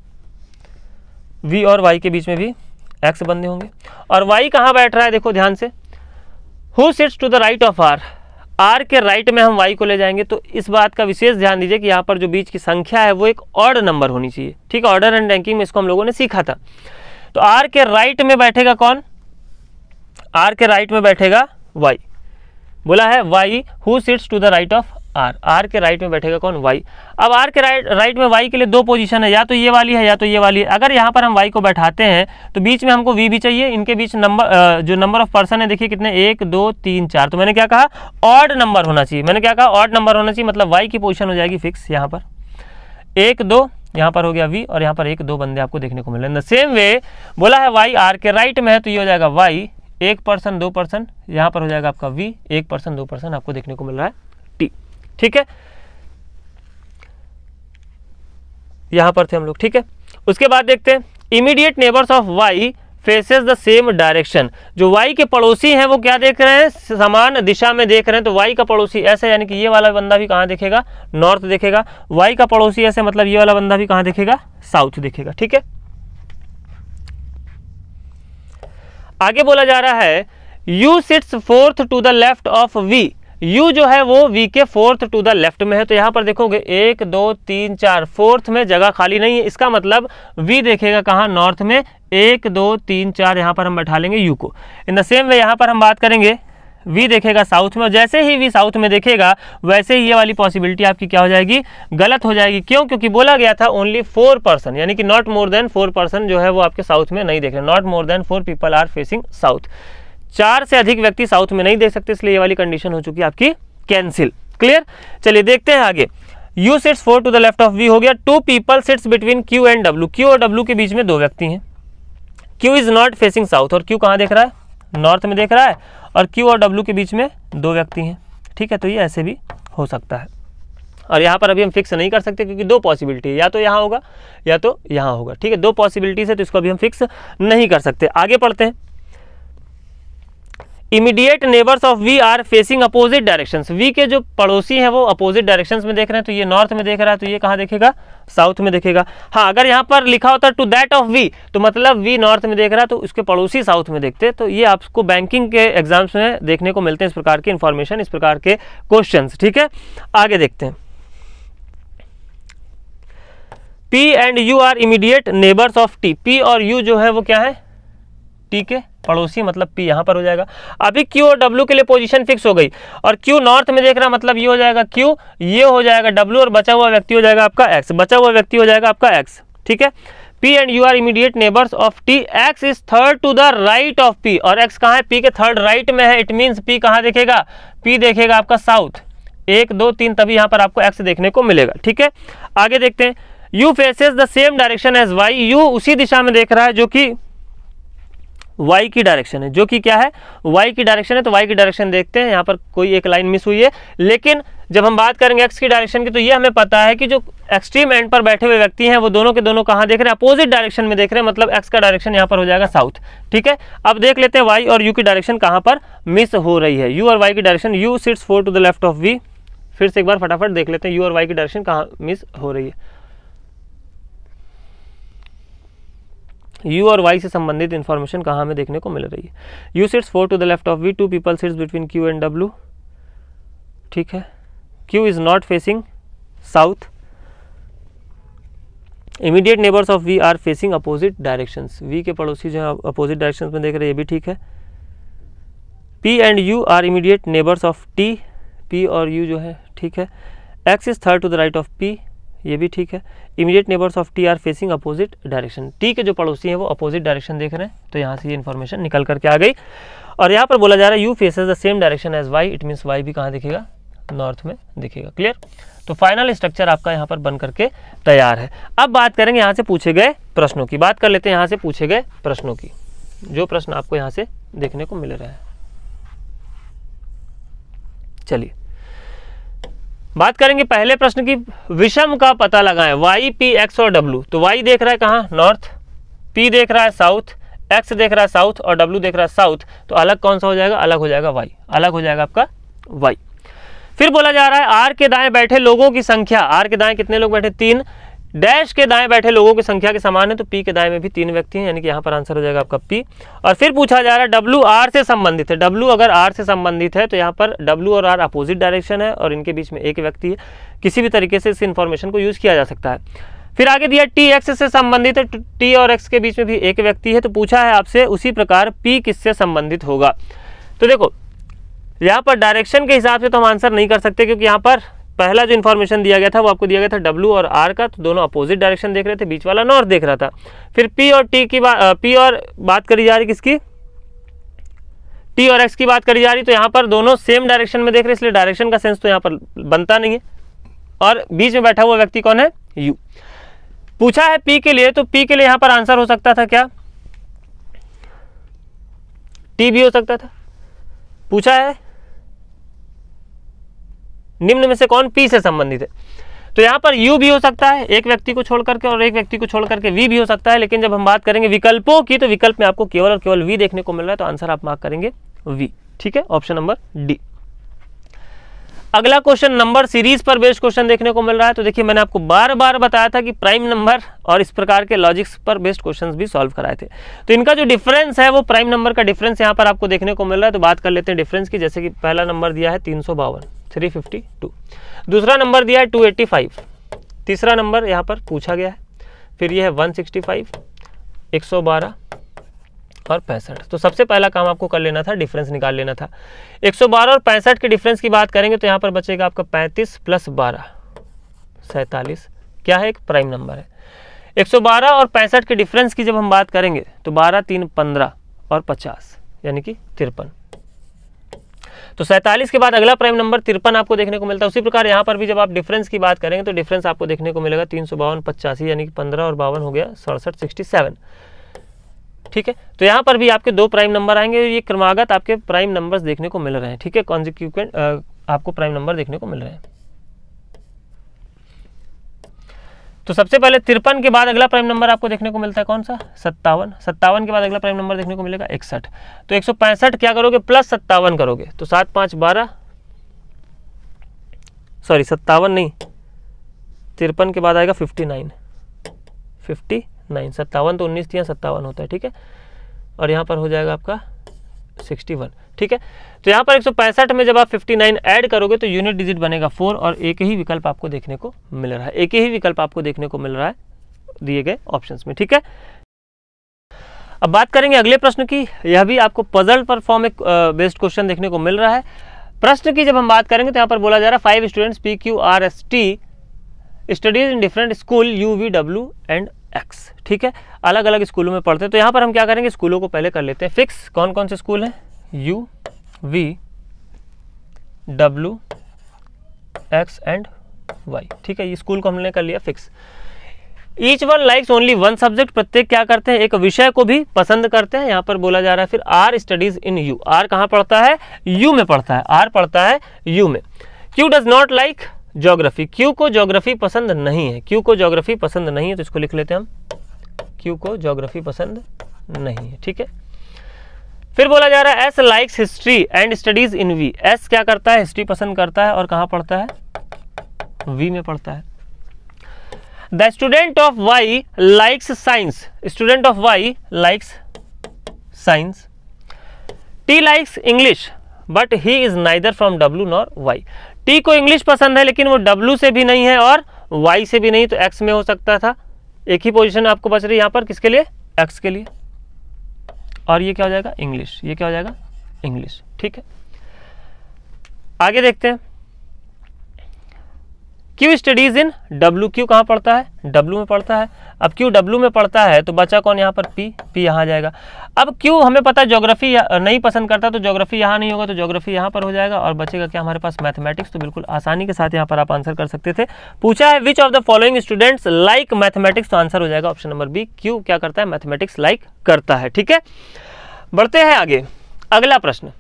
वी और वाई के बीच में भी एक्स बनने होंगे और वाई कहां बैठ रहा है देखो ध्यान से who sits to the right of R R के राइट में हम वाई को ले जाएंगे तो इस बात का विशेष ध्यान दीजिए कि यहाँ पर जो बीच की संख्या है वो एक ऑर्ड नंबर होनी चाहिए ठीक है ऑर्डर एंड रैंकिंग में इसको हम लोगों ने सीखा था तो आर के राइट में बैठेगा कौन आर के राइट में बैठेगा वाई बोला है Y who sits to the right of R R के राइट में बैठेगा कौन वाई अब आर के राइट राइट में वाई के लिए दो पोजीशन है या तो ये वाली है या तो ये वाली है अगर यहाँ पर हम वाई को बैठाते हैं तो बीच में हमको वी भी चाहिए इनके बीच नंबर जो नंबर ऑफ पर्सन है देखिए कितने एक दो तीन चार तो मैंने क्या कहा ऑड नंबर होना चाहिए मैंने क्या कहा ऑड नंबर होना चाहिए मतलब वाई की पोजिशन हो जाएगी फिक्स यहाँ पर एक दो यहाँ पर हो गया वी और यहाँ पर एक दो बंदे आपको देखने को मिले द सेम वे बोला है वाई आर के राइट में है तो ये हो जाएगा वाई एक पर्सन दो पर्सन यहाँ पर हो जाएगा आपका वी एक पर्सन दो पर्सन आपको देखने को मिल रहा है ठीक है यहां पर थे हम लोग ठीक है उसके बाद देखते हैं immediate neighbours of Y faces the same direction जो वाई के पड़ोसी हैं वो क्या देख रहे हैं समान दिशा में देख रहे हैं तो वाई का पड़ोसी ऐसे यानी कि ये वाला बंदा भी कहाँ देखेगा नॉर्थ देखेगा वाई का पड़ोसी ऐसे मतलब ये वाला बंदा भी कहाँ देखेगा साउथ देखेगा ठीक है आगे बोला जा रहा है U sits fourth to the left of V U जो है वो वी के फोर्थ टू द लेफ्ट में है तो यहां पर देखोगे एक दो तीन चार फोर्थ में जगह खाली नहीं है इसका मतलब वी देखेगा कहां नॉर्थ में एक दो तीन चार यहां पर हम बैठा लेंगे यू को इन द सेम वे यहां पर हम बात करेंगे वी देखेगा साउथ में जैसे ही वी साउथ में देखेगा वैसे ही ये वाली पॉसिबिलिटी आपकी क्या हो जाएगी गलत हो जाएगी क्यों क्योंकि बोला गया था ओनली फोर पर्सन यानी कि not more than four person जो है वो आपके साउथ में नहीं देख रहे not more than four people are facing south चार से अधिक व्यक्ति साउथ में नहीं देख सकते इसलिए ये वाली कंडीशन हो चुकी है आपकी कैंसिल क्लियर चलिए देखते हैं आगे U sits four to the left of V हो गया two people sits between Q and W Q और डब्ल्यू के बीच में दो व्यक्ति हैं Q is not facing south और क्यू कहाँ देख रहा है नॉर्थ में देख रहा है और क्यू और डब्ल्यू के बीच में दो व्यक्ति हैं ठीक है तो ये ऐसे भी हो सकता है और यहाँ पर अभी हम फिक्स नहीं कर सकते क्योंकि दो पॉसिबिलिटी है या तो यहाँ होगा या तो यहाँ होगा ठीक है दो पॉसिबिलिटीज है तो इसको अभी हम फिक्स नहीं कर सकते आगे पढ़ते हैं immediate neighbours of V are facing opposite directions V के जो पड़ोसी हैं वो अपोजिट डायरेक्शंस में देख रहे हैं तो ये नॉर्थ में देख रहा है तो ये कहाँ देखेगा साउथ में देखेगा हाँ अगर यहाँ पर लिखा होता टू दैट ऑफ वी तो मतलब वी नॉर्थ में देख रहा है तो उसके पड़ोसी साउथ में देखते तो ये आपको बैंकिंग के एग्जाम्स में देखने को मिलते हैं इस प्रकार की इन्फॉर्मेशन इस प्रकार के क्वेश्चन ठीक है आगे देखते हैं P and U are immediate neighbours of T P और यू जो है वो क्या है टी के पड़ोसी मतलब पी यहाँ पर हो जाएगा अभी क्यू और डब्ल्यू के लिए पोजीशन फिक्स हो गई और क्यू नॉर्थ में देख रहा मतलब ये हो जाएगा क्यू ये हो जाएगा डब्ल्यू और बचा हुआ व्यक्ति हो जाएगा आपका एक्स बचा हुआ व्यक्ति हो जाएगा आपका एक्स ठीक है P and U are immediate neighbours of T X is third to the right of P और एक्स कहाँ है पी के थर्ड राइट में है इट मीन्स पी कहाँ देखेगा पी देखेगा आपका साउथ एक दो तीन तभी यहाँ पर आपको एक्स देखने को मिलेगा ठीक है आगे देखते हैं U faces the same direction as Y U उसी दिशा में देख रहा है जो कि y की डायरेक्शन है जो कि क्या है वाई की डायरेक्शन है तो वाई की डायरेक्शन देखते हैं यहाँ पर कोई एक लाइन मिस हुई है लेकिन जब हम बात करेंगे एक्स की डायरेक्शन की तो ये हमें पता है कि जो एक्सट्रीम एंड पर बैठे हुए व्यक्ति हैं वो दोनों के दोनों कहाँ देख रहे हैं अपोजिट डायरेक्शन में देख रहे हैं मतलब एक्स का डायरेक्शन यहाँ पर हो जाएगा साउथ ठीक है अब देख लेते हैं वाई और यू की डायरेक्शन कहाँ पर मिस हो रही है यू और वाई की direction U sits four to the left of V फिर से एक बार फटाफट देख लेते हैं यू और वाई की डायरेक्शन कहाँ मिस हो रही है यू और वाई से संबंधित इन्फॉर्मेशन कहाँ हमें देखने को मिल रही है U sits four to the left of V two people sits between Q and W ठीक है Q is not facing south immediate neighbours of V are facing opposite direction V के पड़ोसी जो है अपोजिट डायरेक्शन में देख रहे हैं ये भी ठीक है P and U are immediate neighbours of T P और यू जो है ठीक है X is third to the right of P ये भी ठीक है immediate neighbours of T are facing opposite direction T के जो पड़ोसी हैं वो अपोजिट डायरेक्शन देख रहे हैं तो यहाँ से ये इन्फॉर्मेशन निकल करके आ गई और यहाँ पर बोला जा रहा है U faces the same direction as Y it means Y भी कहाँ दिखेगा नॉर्थ में दिखेगा क्लियर तो फाइनल स्ट्रक्चर आपका यहाँ पर बन करके तैयार है अब बात करेंगे यहाँ से पूछे गए प्रश्नों की बात कर लेते हैं यहाँ से पूछे गए प्रश्नों की जो प्रश्न आपको यहाँ से देखने को मिल रहा है चलिए बात करेंगे पहले प्रश्न की विषम का पता लगाएं वाई पी एक्स और डब्लू तो वाई देख रहा है कहाँ नॉर्थ पी देख रहा है साउथ एक्स देख रहा है साउथ और डब्ल्यू देख रहा है साउथ तो अलग कौन सा हो जाएगा अलग हो जाएगा वाई अलग हो जाएगा आपका वाई फिर बोला जा रहा है आर के दाएं बैठे लोगों की संख्या आर के दाएं कितने लोग बैठे तीन डैश के दाएं बैठे लोगों की संख्या के समान है तो पी के दाएं में भी तीन व्यक्ति हैं यानी कि यहाँ पर आंसर हो जाएगा आपका पी और फिर पूछा जा रहा है डब्ल्यू आर से संबंधित है डब्ल्यू अगर आर से संबंधित है तो यहाँ पर डब्ल्यू और आर अपोजिट डायरेक्शन है और इनके बीच में एक व्यक्ति है किसी भी तरीके से इस इन्फॉर्मेशन को यूज़ किया जा सकता है फिर आगे दिया टी एक्स से संबंधित है टी और एक्स के बीच में भी एक व्यक्ति है तो पूछा है आपसे उसी प्रकार पी किससे संबंधित होगा तो देखो यहाँ पर डायरेक्शन के हिसाब से तो हम आंसर नहीं कर सकते क्योंकि यहाँ पर पहला जो इन्फॉर्मेशन दिया गया था वो आपको दिया गया था डब्ल्यू और आर का तो दोनों अपोजिट डायरेक्शन देख रहे थे बीच वाला नॉर्थ देख रहा था फिर पी और टी की बात पी और बात करी जा रही किसकी टी और एक्स की बात करी जा रही तो यहाँ पर दोनों सेम डायरेक्शन में देख रहे इसलिए डायरेक्शन का सेंस तो यहाँ पर बनता नहीं है और बीच में बैठा हुआ व्यक्ति कौन है यू पूछा है पी के लिए तो पी के लिए यहाँ पर आंसर हो सकता था क्या टी भी हो सकता था पूछा है निम्न में से कौन पी से संबंधित है तो यहाँ पर यू भी हो सकता है एक व्यक्ति को छोड़ करके और एक व्यक्ति को छोड़ करके वी भी हो सकता है लेकिन जब हम बात करेंगे विकल्पों की तो विकल्प में आपको केवल और केवल वी देखने को मिल रहा है तो आंसर आप मार्क करेंगे वी ठीक है ऑप्शन नंबर डी अगला क्वेश्चन नंबर सीरीज पर बेस्ड क्वेश्चन देखने को मिल रहा है तो देखिए मैंने आपको बार बार बताया था कि प्राइम नंबर और इस प्रकार के लॉजिक्स पर बेस्ड क्वेश्चंस भी सॉल्व कराए थे तो इनका जो डिफरेंस है वो प्राइम नंबर का डिफरेंस यहाँ पर आपको देखने को मिल रहा है तो बात कर लेते हैं डिफरेंस की जैसे कि पहला नंबर दिया है तीन सौ बावन थ्री फिफ्टी टू दूसरा नंबर दिया है टू एट्टी फाइव तीसरा नंबर यहाँ पर पूछा गया है फिर यह है वन सिक्सटी फाइव एक सौ बारह और पैंसठ तो सबसे पहला काम आपको कर लेना था डिफरेंस निकाल लेना था 112 और पैंसठ के डिफरेंस की बात करेंगे तो यहाँ पर बचेगा आपका 35 प्लस बारह सैंतालीस क्या है एक प्राइम नंबर है 112 और पैंसठ के डिफरेंस की जब हम बात करेंगे तो बारह तीन पंद्रह और पचास यानी कि तिरपन तो सैंतालीस के बाद अगला प्राइम नंबर तिरपन आपको देखने को मिलता है उसी प्रकार यहाँ पर भी जब आप डिफरेंस की बात करेंगे तो डिफरेंस आपको देखने को मिलेगा तीन सौ बावन पचासी यानी कि पंद्रह और बावन हो गया सड़सठ सिक्सटी सेवन ठीक है तो यहाँ पर भी आपके दो प्राइम नंबर आएंगे ये क्रमागत आपके प्राइम नंबर्स देखने को मिल रहे हैं ठीक है कॉन्जिक्यूट आपको प्राइम नंबर देखने को मिल रहे हैं तो सबसे पहले तिरपन के बाद अगला प्राइम नंबर आपको देखने को मिलता है कौन सा सत्तावन सत्तावन के बाद अगला प्राइम नंबर देखने को मिलेगा इकसठ तो एक क्या करोगे प्लस सत्तावन करोगे तो सात पाँच बारह सॉरी सत्तावन नहीं तिरपन के बाद आएगा फिफ्टी नाइन फिफ्टी नाइन सत्तावन तो उन्नीस थी सत्तावन होता है ठीक है और यहाँ पर हो जाएगा आपका 61 ठीक है तो यहाँ पर एक में जब आप 59 ऐड करोगे तो यूनिट डिजिट बनेगा फोर और एक ही विकल्प आपको देखने को मिल रहा है एक ही विकल्प आपको देखने को मिल रहा है दिए गए ऑप्शन में ठीक है अब बात करेंगे अगले प्रश्न की यह भी आपको पजल पर फॉर्म एक बेस्ड क्वेश्चन देखने को मिल रहा है प्रश्न की जब हम बात करेंगे तो यहाँ पर बोला जा रहा है five students P Q R S T studies in different school U V W and X ठीक है अलग अलग स्कूलों में पढ़ते हैं तो यहाँ पर हम क्या करेंगे स्कूलों को पहले कर लेते हैं फिक्स कौन कौन से स्कूल हैं U V W X and Y ठीक है ये स्कूल को हमने कर लिया fix each one likes only one subject प्रत्येक क्या करते हैं एक विषय को भी पसंद करते हैं यहाँ पर बोला जा रहा है फिर R studies in U R कहाँ पढ़ता है यू में पढ़ता है आर पढ़ता है यू में Q does not like geography Q को ज्योग्राफी पसंद नहीं है क्यू को ज्योग्राफी पसंद नहीं है तो इसको लिख लेते हैं हम क्यू को ज्योग्राफी पसंद नहीं है ठीक है फिर बोला जा रहा है S likes history and studies in V S क्या करता है हिस्ट्री पसंद करता है और कहां पढ़ता है वी में पढ़ता है the student of Y likes science student of Y likes science T likes English but he is neither from W nor Y T को इंग्लिश पसंद है लेकिन वो डब्ल्यू से भी नहीं है और वाई से भी नहीं तो एक्स में हो सकता था एक ही पोजिशन आपको बच रही है यहाँ पर किसके लिए एक्स के लिए और ये क्या हो जाएगा इंग्लिश ये क्या हो जाएगा इंग्लिश ठीक है आगे देखते हैं Q studies in W Q कहाँ पड़ता है डब्ल्यू में पड़ता है अब क्यू डब्ल्यू में पड़ता है तो बचा कौन यहाँ पर पी पी यहाँ जाएगा अब क्यू हमें पता है ज्योग्राफी नहीं पसंद करता तो जोग्राफी यहाँ नहीं होगा तो जोग्राफी यहाँ पर हो जाएगा और बचेगा क्या हमारे पास मैथमेटिक्स तो बिल्कुल आसानी के साथ यहाँ पर आप आंसर कर सकते थे पूछा है which of the following students like mathematics तो आंसर हो जाएगा ऑप्शन नंबर बी क्यू क्या करता है मैथमेटिक्स लाइक like करता है ठीक है बढ़ते हैं आगे अगला प्रश्न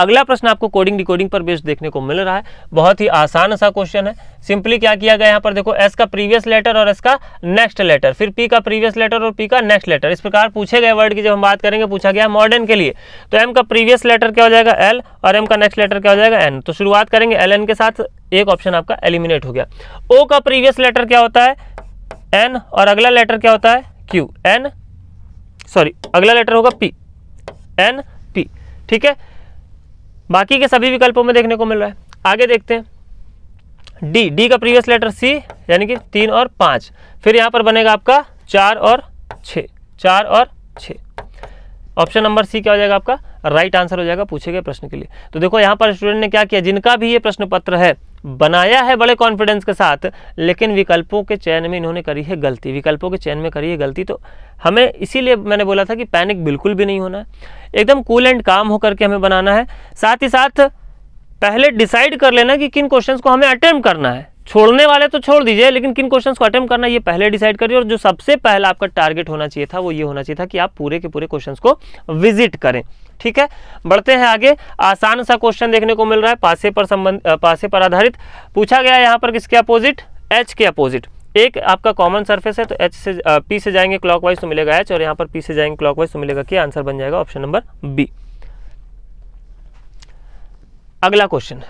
अगला प्रश्न आपको कोडिंग डिकोडिंग पर बेस्ड देखने को मिल रहा है बहुत ही आसान सा क्वेश्चन है सिंपली क्या किया गया यहाँ पर देखो एस का प्रीवियस लेटर और एस का नेक्स्ट लेटर फिर पी का प्रीवियस लेटर और पी का नेक्स्ट लेटर इस प्रकार पूछे गए वर्ड की जब हम बात करेंगे पूछा गया मॉडर्न के लिए तो एम का प्रीवियस लेटर क्या हो जाएगा एल और एम का नेक्स्ट लेटर क्या हो जाएगा एन तो शुरुआत करेंगे एल एन के साथ एक ऑप्शन आपका एलिमिनेट हो गया ओ का प्रीवियस लेटर क्या होता है एन और अगला लेटर क्या होता है क्यू एन सॉरी अगला लेटर होगा पी एन पी ठीक है बाकी के सभी विकल्पों में देखने को मिल रहा है आगे देखते हैं डी डी का प्रीवियस लेटर सी यानी कि तीन और पाँच फिर यहाँ पर बनेगा आपका चार और छः चार और छः ऑप्शन नंबर सी क्या हो जाएगा आपका राइट right आंसर हो जाएगा पूछे गए प्रश्न के लिए तो देखो यहाँ पर स्टूडेंट ने क्या किया जिनका भी ये प्रश्न पत्र है बनाया है बड़े कॉन्फिडेंस के साथ लेकिन विकल्पों के चयन में इन्होंने करी है गलती विकल्पों के चयन में करी है गलती तो हमें इसीलिए मैंने बोला था कि पैनिक बिल्कुल भी नहीं होना है एकदम कूल एंड काम होकर के हमें बनाना है साथ ही साथ पहले डिसाइड कर लेना कि किन क्वेश्चंस को हमें अटेम्प्ट करना है छोड़ने वाले तो छोड़ दीजिए लेकिन किन क्वेश्चंस को अटेम्प्ट करना ये पहले डिसाइड करिए और जो सबसे पहला आपका टारगेट होना चाहिए था वो ये होना चाहिए था कि आप पूरे के पूरे क्वेश्चंस को विजिट करें ठीक है बढ़ते हैं आगे आसान सा क्वेश्चन देखने को मिल रहा है पासे पर संबंध पासे पर आधारित पूछा गया यहाँ पर किसके अपोजिट एच के अपोजिट एक आपका कॉमन सर्फेस है तो एच से पी से जाएंगे वाइज तो मिलेगा एच और यहाँ पर पी से जाएंगे वाइज तो मिलेगा कि आंसर बन जाएगा ऑप्शन नंबर बी अगला क्वेश्चन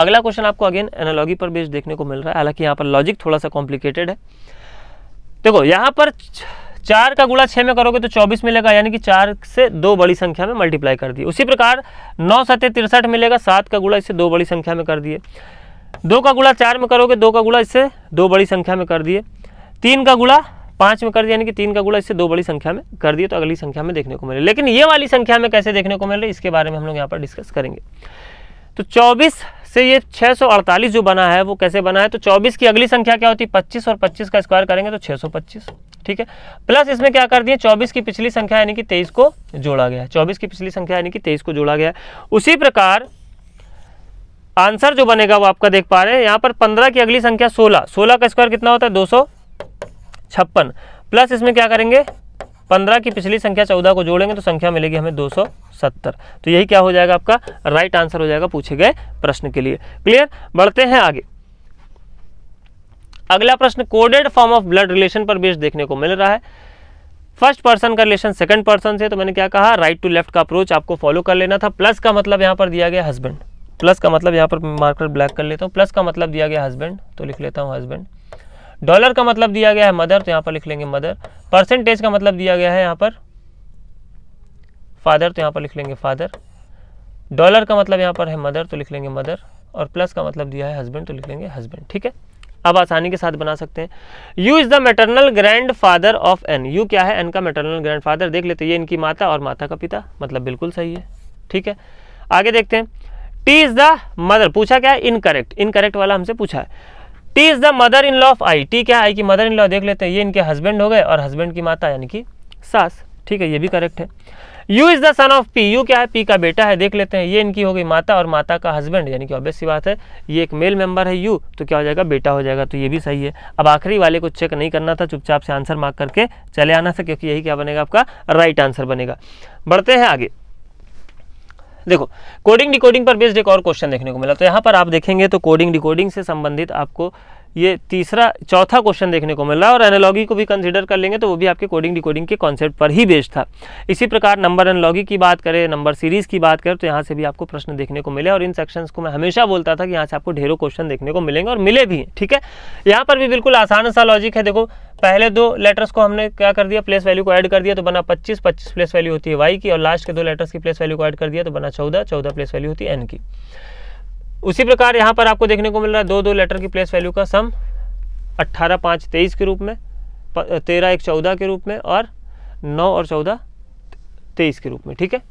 अगला क्वेश्चन आपको अगेन एनोलॉजी पर बेस्ड देखने को मिल रहा है हालांकि यहाँ पर लॉजिक थोड़ा सा कॉम्प्लिकेटेड है देखो यहाँ पर चार का गुणा छः में करोगे तो चौबीस मिलेगा यानी कि चार से दो बड़ी संख्या में मल्टीप्लाई कर दिए उसी प्रकार नौ सत्य तिरसठ मिलेगा सात का गुणा इससे दो बड़ी संख्या में कर दिए दो का गुणा चार में करोगे दो का गुणा इससे दो बड़ी संख्या में कर दिए तीन का गुणा पाँच में कर दिया यानी कि तीन का गुणा इससे दो बड़ी संख्या में कर दिए तो अगली संख्या में देखने को मिले लेकिन ये वाली संख्या में कैसे देखने को मिल रही इसके बारे में हम लोग यहाँ पर डिस्कस करेंगे तो चौबीस से ये 648 जो बना है वो कैसे बना है तो 24 की अगली संख्या क्या होती है 25 और 25 का स्क्वायर करेंगे तो 625 ठीक है प्लस इसमें क्या कर दिए 24 की पिछली संख्या यानी कि 23 को जोड़ा गया 24 की पिछली संख्या यानी कि 23 को जोड़ा गया उसी प्रकार आंसर जो बनेगा वो आपका देख पा रहे हैं यहाँ पर पंद्रह की अगली संख्या सोलह सोलह का स्क्वायर कितना होता है दो प्लस इसमें क्या करेंगे पंद्रह की पिछली संख्या चौदह को जोड़ेंगे तो संख्या मिलेगी हमें दो सौ सत्तर तो यही क्या हो जाएगा आपका राइट आंसर हो जाएगा पूछे गए प्रश्न के लिए क्लियर बढ़ते हैं आगे अगला प्रश्न coded form of blood relation पर बेस्ड देखने को मिल रहा है फर्स्ट पर्सन का रिलेशन सेकंड पर्सन से तो मैंने क्या कहा राइट टू लेफ्ट का अप्रोच आपको फॉलो कर लेना था प्लस का मतलब यहां पर दिया गया हस्बैंड प्लस का मतलब यहां पर मार्कर ब्लैक कर लेता हूँ प्लस का मतलब दिया गया हस्बैंड तो लिख लेता हूँ हस्बैंड डॉलर का मतलब दिया गया है मदर तो यहाँ पर लिख लेंगे मदर परसेंटेज का मतलब दिया गया है यहाँ पर फादर तो यहाँ पर लिख लेंगे फादर डॉलर का मतलब यहाँ पर है मदर तो लिख लेंगे मदर और प्लस का मतलब दिया है हस्बैंड तो लिख लेंगे हस्बैंड ठीक है अब आसानी के साथ बना सकते हैं U is the maternal grandfather of N U क्या है एन का मेटरनल ग्रैंड फादर देख लेते हैं ये इनकी माता और माता का पिता मतलब बिल्कुल सही है ठीक है आगे देखते हैं टी इज़ द मदर पूछा क्या है इनकरेक्ट इनकरेक्ट वाला हमसे पूछा है T is the mother in law of I T क्या आई की मदर इन लॉ देख लेते हैं ये इनके हस्बैंड हो गए और हस्बैंड की माता यानी कि सास ठीक है ये भी करेक्ट है U is the son of P U क्या है पी का बेटा है देख लेते हैं ये इनकी हो गई माता और माता का हस्बैंड यानी कि ऑब्वियस सी बात है ये एक मेल मेंबर है यू तो क्या हो जाएगा बेटा हो जाएगा तो ये भी सही है अब आखिरी वाले को चेक नहीं करना था चुपचाप से आंसर मार्क करके चले आना था क्योंकि यही क्या बनेगा आपका राइट आंसर बनेगा बढ़ते हैं आगे देखो कोडिंग डिकोडिंग पर बेस्ड एक और क्वेश्चन देखने को मिला तो यहाँ पर आप देखेंगे तो कोडिंग डिकोडिंग से संबंधित आपको ये तीसरा चौथा क्वेश्चन देखने को मिला और एनालॉगी को भी कंसिडर कर लेंगे तो वो भी आपके कोडिंग डिकोडिंग के कॉन्सेप्ट पर ही बेस्ड था इसी प्रकार नंबर एनालॉगी की बात करें नंबर सीरीज की बात करें तो यहाँ से भी आपको प्रश्न देखने को मिले और इन सेक्शंस को मैं हमेशा बोलता था कि यहाँ से आपको ढेरों क्वेश्चन देखने को मिलेंगे और मिले भी ठीक है यहाँ पर भी बिल्कुल आसान सा लॉजिक है देखो पहले दो लेटर्स को हमने क्या कर दिया प्लेस वैल्यू को ऐड कर दिया तो बना 25 25 प्लेस वैल्यू होती है वाई की और लास्ट के दो लेटर्स की प्लेस वैल्यू को ऐड कर दिया तो बना 14 14 प्लेस वैल्यू होती है एन की उसी प्रकार यहाँ पर आपको देखने को मिल रहा है दो दो लेटर की प्लेस वैल्यू का सम अट्ठारह पाँच तेईस के रूप में तेरह एक चौदह के रूप में और नौ और चौदह तेईस के रूप में ठीक है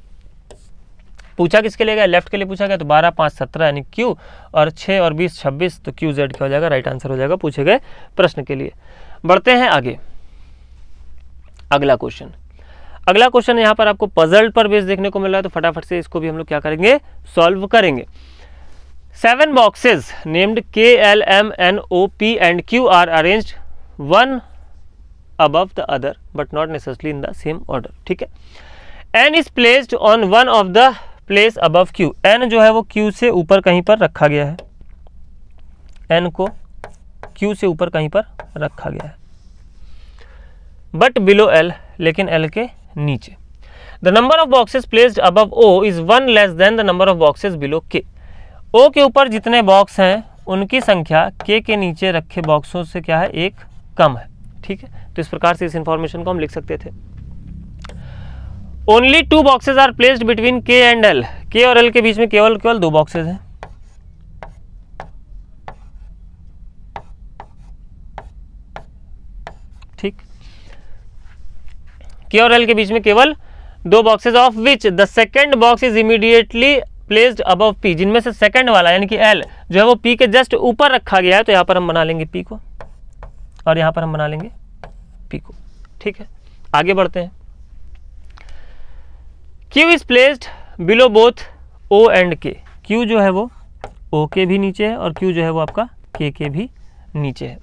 पूछा किसके लिए गया लेफ्ट के लिए पूछा गया तो बारह पाँच सत्रह यानी क्यू और छः और बीस छब्बीस तो क्यू जेड क्या हो जाएगा राइट आंसर हो जाएगा पूछे गए प्रश्न के लिए बढ़ते हैं आगे अगला क्वेश्चन अगला क्वेश्चन यहां पर आपको पजल पर बेस देखने को मिल रहा है तो फटाफट से इसको भी हम लोग क्या करेंगे सॉल्व करेंगे seven boxes named K L M N O P and Q R arrange one above the other but not necessarily in the same order ठीक है N is placed on one of the place above Q N जो है वो Q से ऊपर कहीं पर रखा गया है एन को क्यू से ऊपर कहीं पर रखा गया है बट बिलो एल लेकिन एल के नीचे the number of boxes placed above O is one less than the number of boxes below K O के ऊपर जितने बॉक्स हैं उनकी संख्या के के नीचे रखे बॉक्सों से क्या है एक कम है ठीक है तो इस प्रकार से इस इंफॉर्मेशन को हम लिख सकते थे only two boxes are placed between K and L K और एल के बीच में केवल केवल दो बॉक्सेज हैं के और एल के बीच में केवल दो boxes of which the second box is immediately placed above P जिनमें से सेकेंड वाला यानी कि एल जो है वो पी के जस्ट ऊपर रखा गया है तो यहाँ पर हम बना लेंगे पी को और यहाँ पर हम बना लेंगे पी को ठीक है आगे बढ़ते हैं Q is placed below both O and K Q जो है वो ओ के भी नीचे है और क्यू जो है वो आपका के के भी नीचे है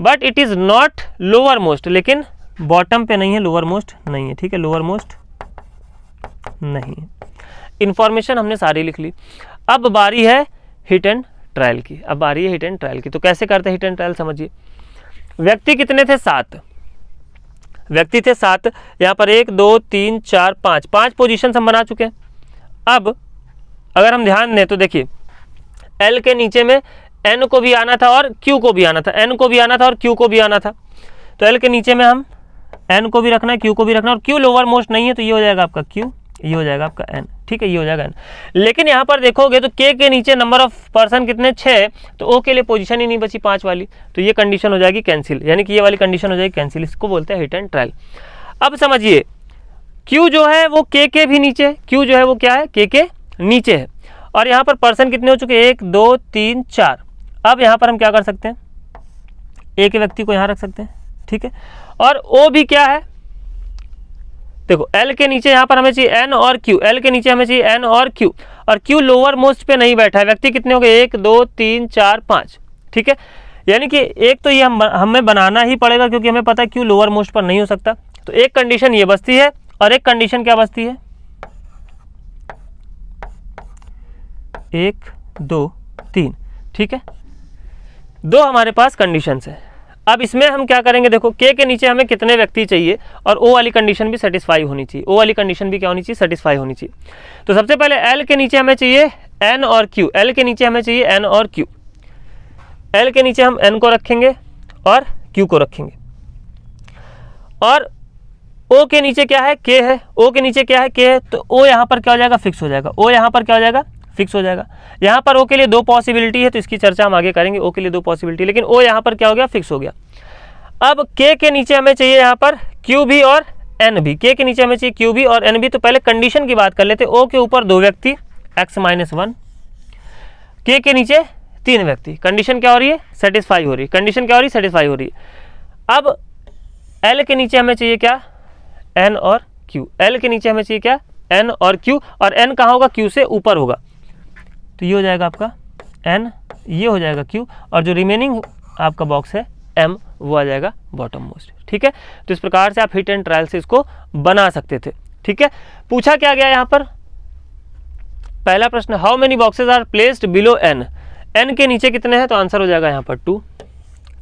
but it is not lowermost लेकिन बॉटम पे नहीं है लोअर मोस्ट नहीं है ठीक है लोअर मोस्ट नहीं है इंफॉर्मेशन हमने सारी लिख ली अब बारी है हिट एंड ट्रायल की अब बारी है हिट एंड ट्रायल की तो कैसे करते हैं हिट एंड ट्रायल समझिए व्यक्ति कितने थे सात व्यक्ति थे सात यहाँ पर एक दो तीन चार पाँच पाँच पोजिशन हम बना चुके हैं अब अगर हम ध्यान दें तो देखिए एल के नीचे में एन को भी आना था और क्यू को भी आना था एन को भी आना था और क्यू को भी आना था तो एल के नीचे में हम एन को भी रखना है क्यू को भी रखना और क्यू लोअर मोस्ट नहीं है तो ये हो जाएगा आपका क्यू ये हो जाएगा आपका एन ठीक है ये हो जाएगा एन लेकिन यहाँ पर देखोगे तो के के नीचे नंबर ऑफ पर्सन कितने छः तो ओ के लिए पोजिशन ही नहीं बची पाँच वाली तो ये कंडीशन हो जाएगी कैंसिल यानी कि ये वाली कंडीशन हो जाएगी कैंसिल इसको बोलते हैं हिट एंड ट्रायल अब समझिए क्यू जो है वो के के भी नीचे क्यू जो है वो क्या है के के नीचे है और यहाँ पर पर्सन कितने हो चुके हैं एक दो तीन चार अब यहाँ पर हम क्या कर सकते हैं एक व्यक्ति को यहाँ रख सकते हैं ठीक है और ओ भी क्या है देखो एल के नीचे यहाँ पर हमें चाहिए एन और क्यू एल के नीचे हमें चाहिए एन और क्यू और क्यू लोअर मोस्ट पे नहीं बैठा है व्यक्ति कितने हो गए एक दो तीन चार पाँच ठीक है यानी कि एक तो ये हम हमें बनाना ही पड़ेगा क्योंकि हमें पता है क्यू लोअर मोस्ट पर नहीं हो सकता तो एक कंडीशन ये बचती है और एक कंडीशन क्या बचती है एक दो तीन ठीक है दो हमारे पास कंडीशन है अब इसमें हम क्या करेंगे देखो के के नीचे हमें कितने व्यक्ति चाहिए और ओ वाली कंडीशन भी सेटिस्फाई होनी चाहिए ओ वाली कंडीशन भी क्या होनी चाहिए सेटिस्फाई होनी चाहिए तो सबसे पहले एल के नीचे हमें चाहिए एन और क्यू एल के नीचे हमें चाहिए एन और क्यू एल के नीचे हम एन को रखेंगे और क्यू को रखेंगे और ओ के नीचे क्या है के है ओ के नीचे क्या है के है तो ओ यहाँ पर क्या हो जाएगा फिक्स हो जाएगा ओ यहाँ पर क्या हो जाएगा फिक्स हो जाएगा यहाँ पर ओ के लिए दो पॉसिबिलिटी है तो इसकी चर्चा हम आगे करेंगे ओ के लिए दो पॉसिबिलिटी लेकिन ओ यहाँ पर क्या हो गया फिक्स हो गया अब के के नीचे हमें चाहिए यहाँ पर क्यू भी और एन भी के के नीचे हमें चाहिए क्यू भी और एन भी तो पहले कंडीशन की बात कर लेते ओ के ऊपर दो व्यक्ति एक्स माइनस वन के के नीचे तीन व्यक्ति कंडीशन क्या हो रही है सेटिस्फाई हो रही है कंडीशन क्या हो रही है सेटिस्फाई हो रही है अब एल के नीचे हमें चाहिए क्या एन और क्यू एल के नीचे हमें चाहिए क्या एन और क्यू और एन कहाँ होगा क्यू से ऊपर होगा तो ये हो जाएगा आपका एन ये हो जाएगा क्यू और जो रिमेनिंग आपका बॉक्स है एम वो आ जाएगा बॉटम मोस्ट ठीक है तो इस प्रकार से आप हिट एंड ट्रायल से इसको बना सकते थे ठीक है पूछा क्या गया यहाँ पर पहला प्रश्न how many boxes are placed below N N के नीचे कितने हैं तो आंसर हो जाएगा यहाँ पर टू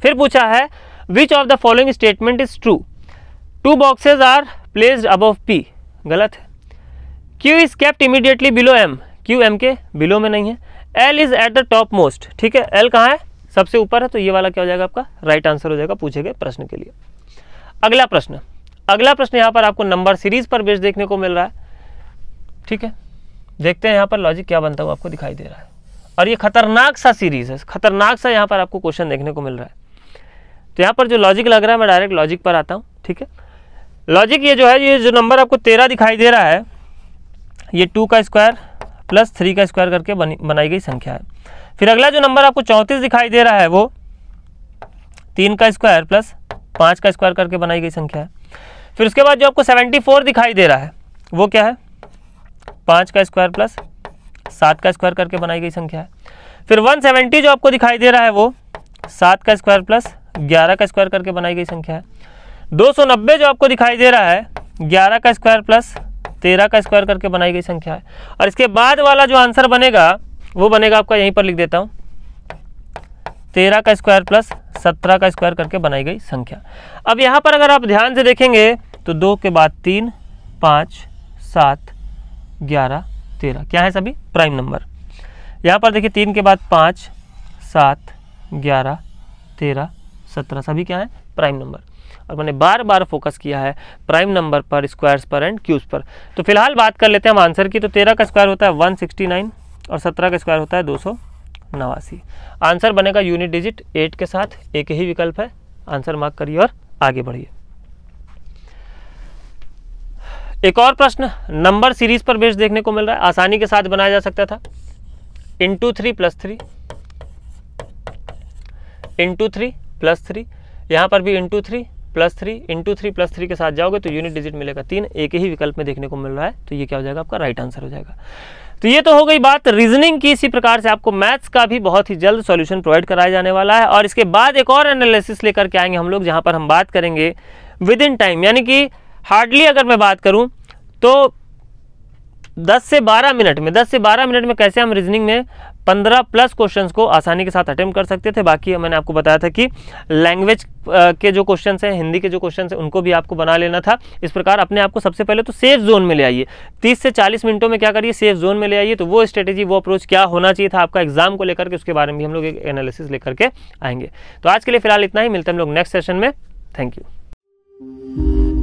फिर पूछा है which of the following statement is true two boxes are placed above P गलत है Q is kept immediately below M Q M के बिलो में नहीं है L is at the topmost ठीक है एल कहाँ है सबसे ऊपर है तो ये वाला क्या हो जाएगा आपका राइट आंसर हो जाएगा पूछे गए प्रश्न के लिए अगला प्रश्न अगला प्रश्न यहाँ पर आपको नंबर सीरीज पर बेस देखने को मिल रहा है ठीक है देखते हैं यहाँ पर लॉजिक क्या बनता हुआ आपको दिखाई दे रहा है और ये खतरनाक सा सीरीज है खतरनाक सा यहाँ पर आपको क्वेश्चन देखने को मिल रहा है तो यहाँ पर जो लॉजिक लग रहा है मैं डायरेक्ट लॉजिक पर आता हूँ ठीक है लॉजिक ये जो है ये जो नंबर आपको तेरह दिखाई दे रहा है ये टू का स्क्वायर प्लस थ्री का स्क्वायर करके बनी बनाई गई संख्या है फिर अगला जो नंबर आपको चौंतीस दिखाई दे रहा है वो तीन का स्क्वायर प्लस पाँच का स्क्वायर करके बनाई गई संख्या है फिर उसके बाद जो आपको सेवेंटी फोर दिखाई दे रहा है वो क्या है पाँच का स्क्वायर प्लस सात का स्क्वायर करके बनाई गई संख्या है फिर वन सेवेंटी जो आपको दिखाई दे रहा है वो सात का स्क्वायर प्लस ग्यारह का स्क्वायर करके बनाई गई संख्या है दो सौ नब्बे जो आपको दिखाई दे रहा है ग्यारह का स्क्वायर प्लस तेरह का स्क्वायर करके बनाई गई संख्या है और इसके बाद वाला जो आंसर बनेगा वो बनेगा आपका यहीं पर लिख देता हूँ तेरह का स्क्वायर प्लस सत्रह का स्क्वायर करके बनाई गई संख्या अब यहाँ पर अगर आप ध्यान से देखेंगे तो दो के बाद तीन पाँच सात ग्यारह तेरह क्या है सभी प्राइम नंबर यहाँ पर देखिए तीन के बाद पाँच सात ग्यारह तेरह सत्रह सभी क्या है प्राइम नंबर और मैंने बार बार फोकस किया है प्राइम नंबर पर स्क्वायर्स पर एंड क्यूज पर तो फिलहाल बात कर लेते हैं हम आंसर की तो तेरह का स्क्वायर होता है वन सिक्सटी नाइन और सत्रह का स्क्वायर होता है दो सौ नवासी आंसर बनेगा यूनिट डिजिट एट के साथ एक ही विकल्प है आंसर मार्क करिए और आगे बढ़िए एक और प्रश्न नंबर सीरीज पर बेस देखने को मिल रहा है आसानी के साथ बनाया जा सकता था into three plus three into three plus three यहां पर भी into three plus three into three plus three के साथ जाओगे तो यूनिट डिजिट मिलेगा तीन एक ही विकल्प में देखने को मिल रहा है तो ये क्या हो जाएगा आपका राइट आंसर हो जाएगा तो ये तो हो गई बात रीजनिंग की इसी प्रकार से आपको मैथ्स का भी बहुत ही जल्द सॉल्यूशन प्रोवाइड कराया जाने वाला है और इसके बाद एक और एनालिसिस लेकर के आएंगे हम लोग जहाँ पर हम बात करेंगे विद इन टाइम यानी कि हार्डली अगर मैं बात करूँ तो दस से बारह मिनट में दस से बारह मिनट में कैसे हम रीजनिंग में पंद्रह प्लस क्वेश्चन को आसानी के साथ अटेम्प कर सकते थे बाकी मैंने आपको बताया था कि लैंग्वेज के जो क्वेश्चन हैं हिंदी के जो क्वेश्चन हैं उनको भी आपको बना लेना था इस प्रकार अपने आपको सबसे पहले तो सेफ जोन में ले आइए तीस से चालीस मिनटों में क्या करिए सेफ जोन में ले आइए तो वो स्ट्रेटेजी वो अप्रोच क्या होना चाहिए था आपका एग्जाम को लेकर के उसके बारे में भी हम लोग एक एनालिसिस लेकर के आएंगे तो आज के लिए फिलहाल इतना ही मिलते हैं हम लोग नेक्स्ट सेशन में थैंक यू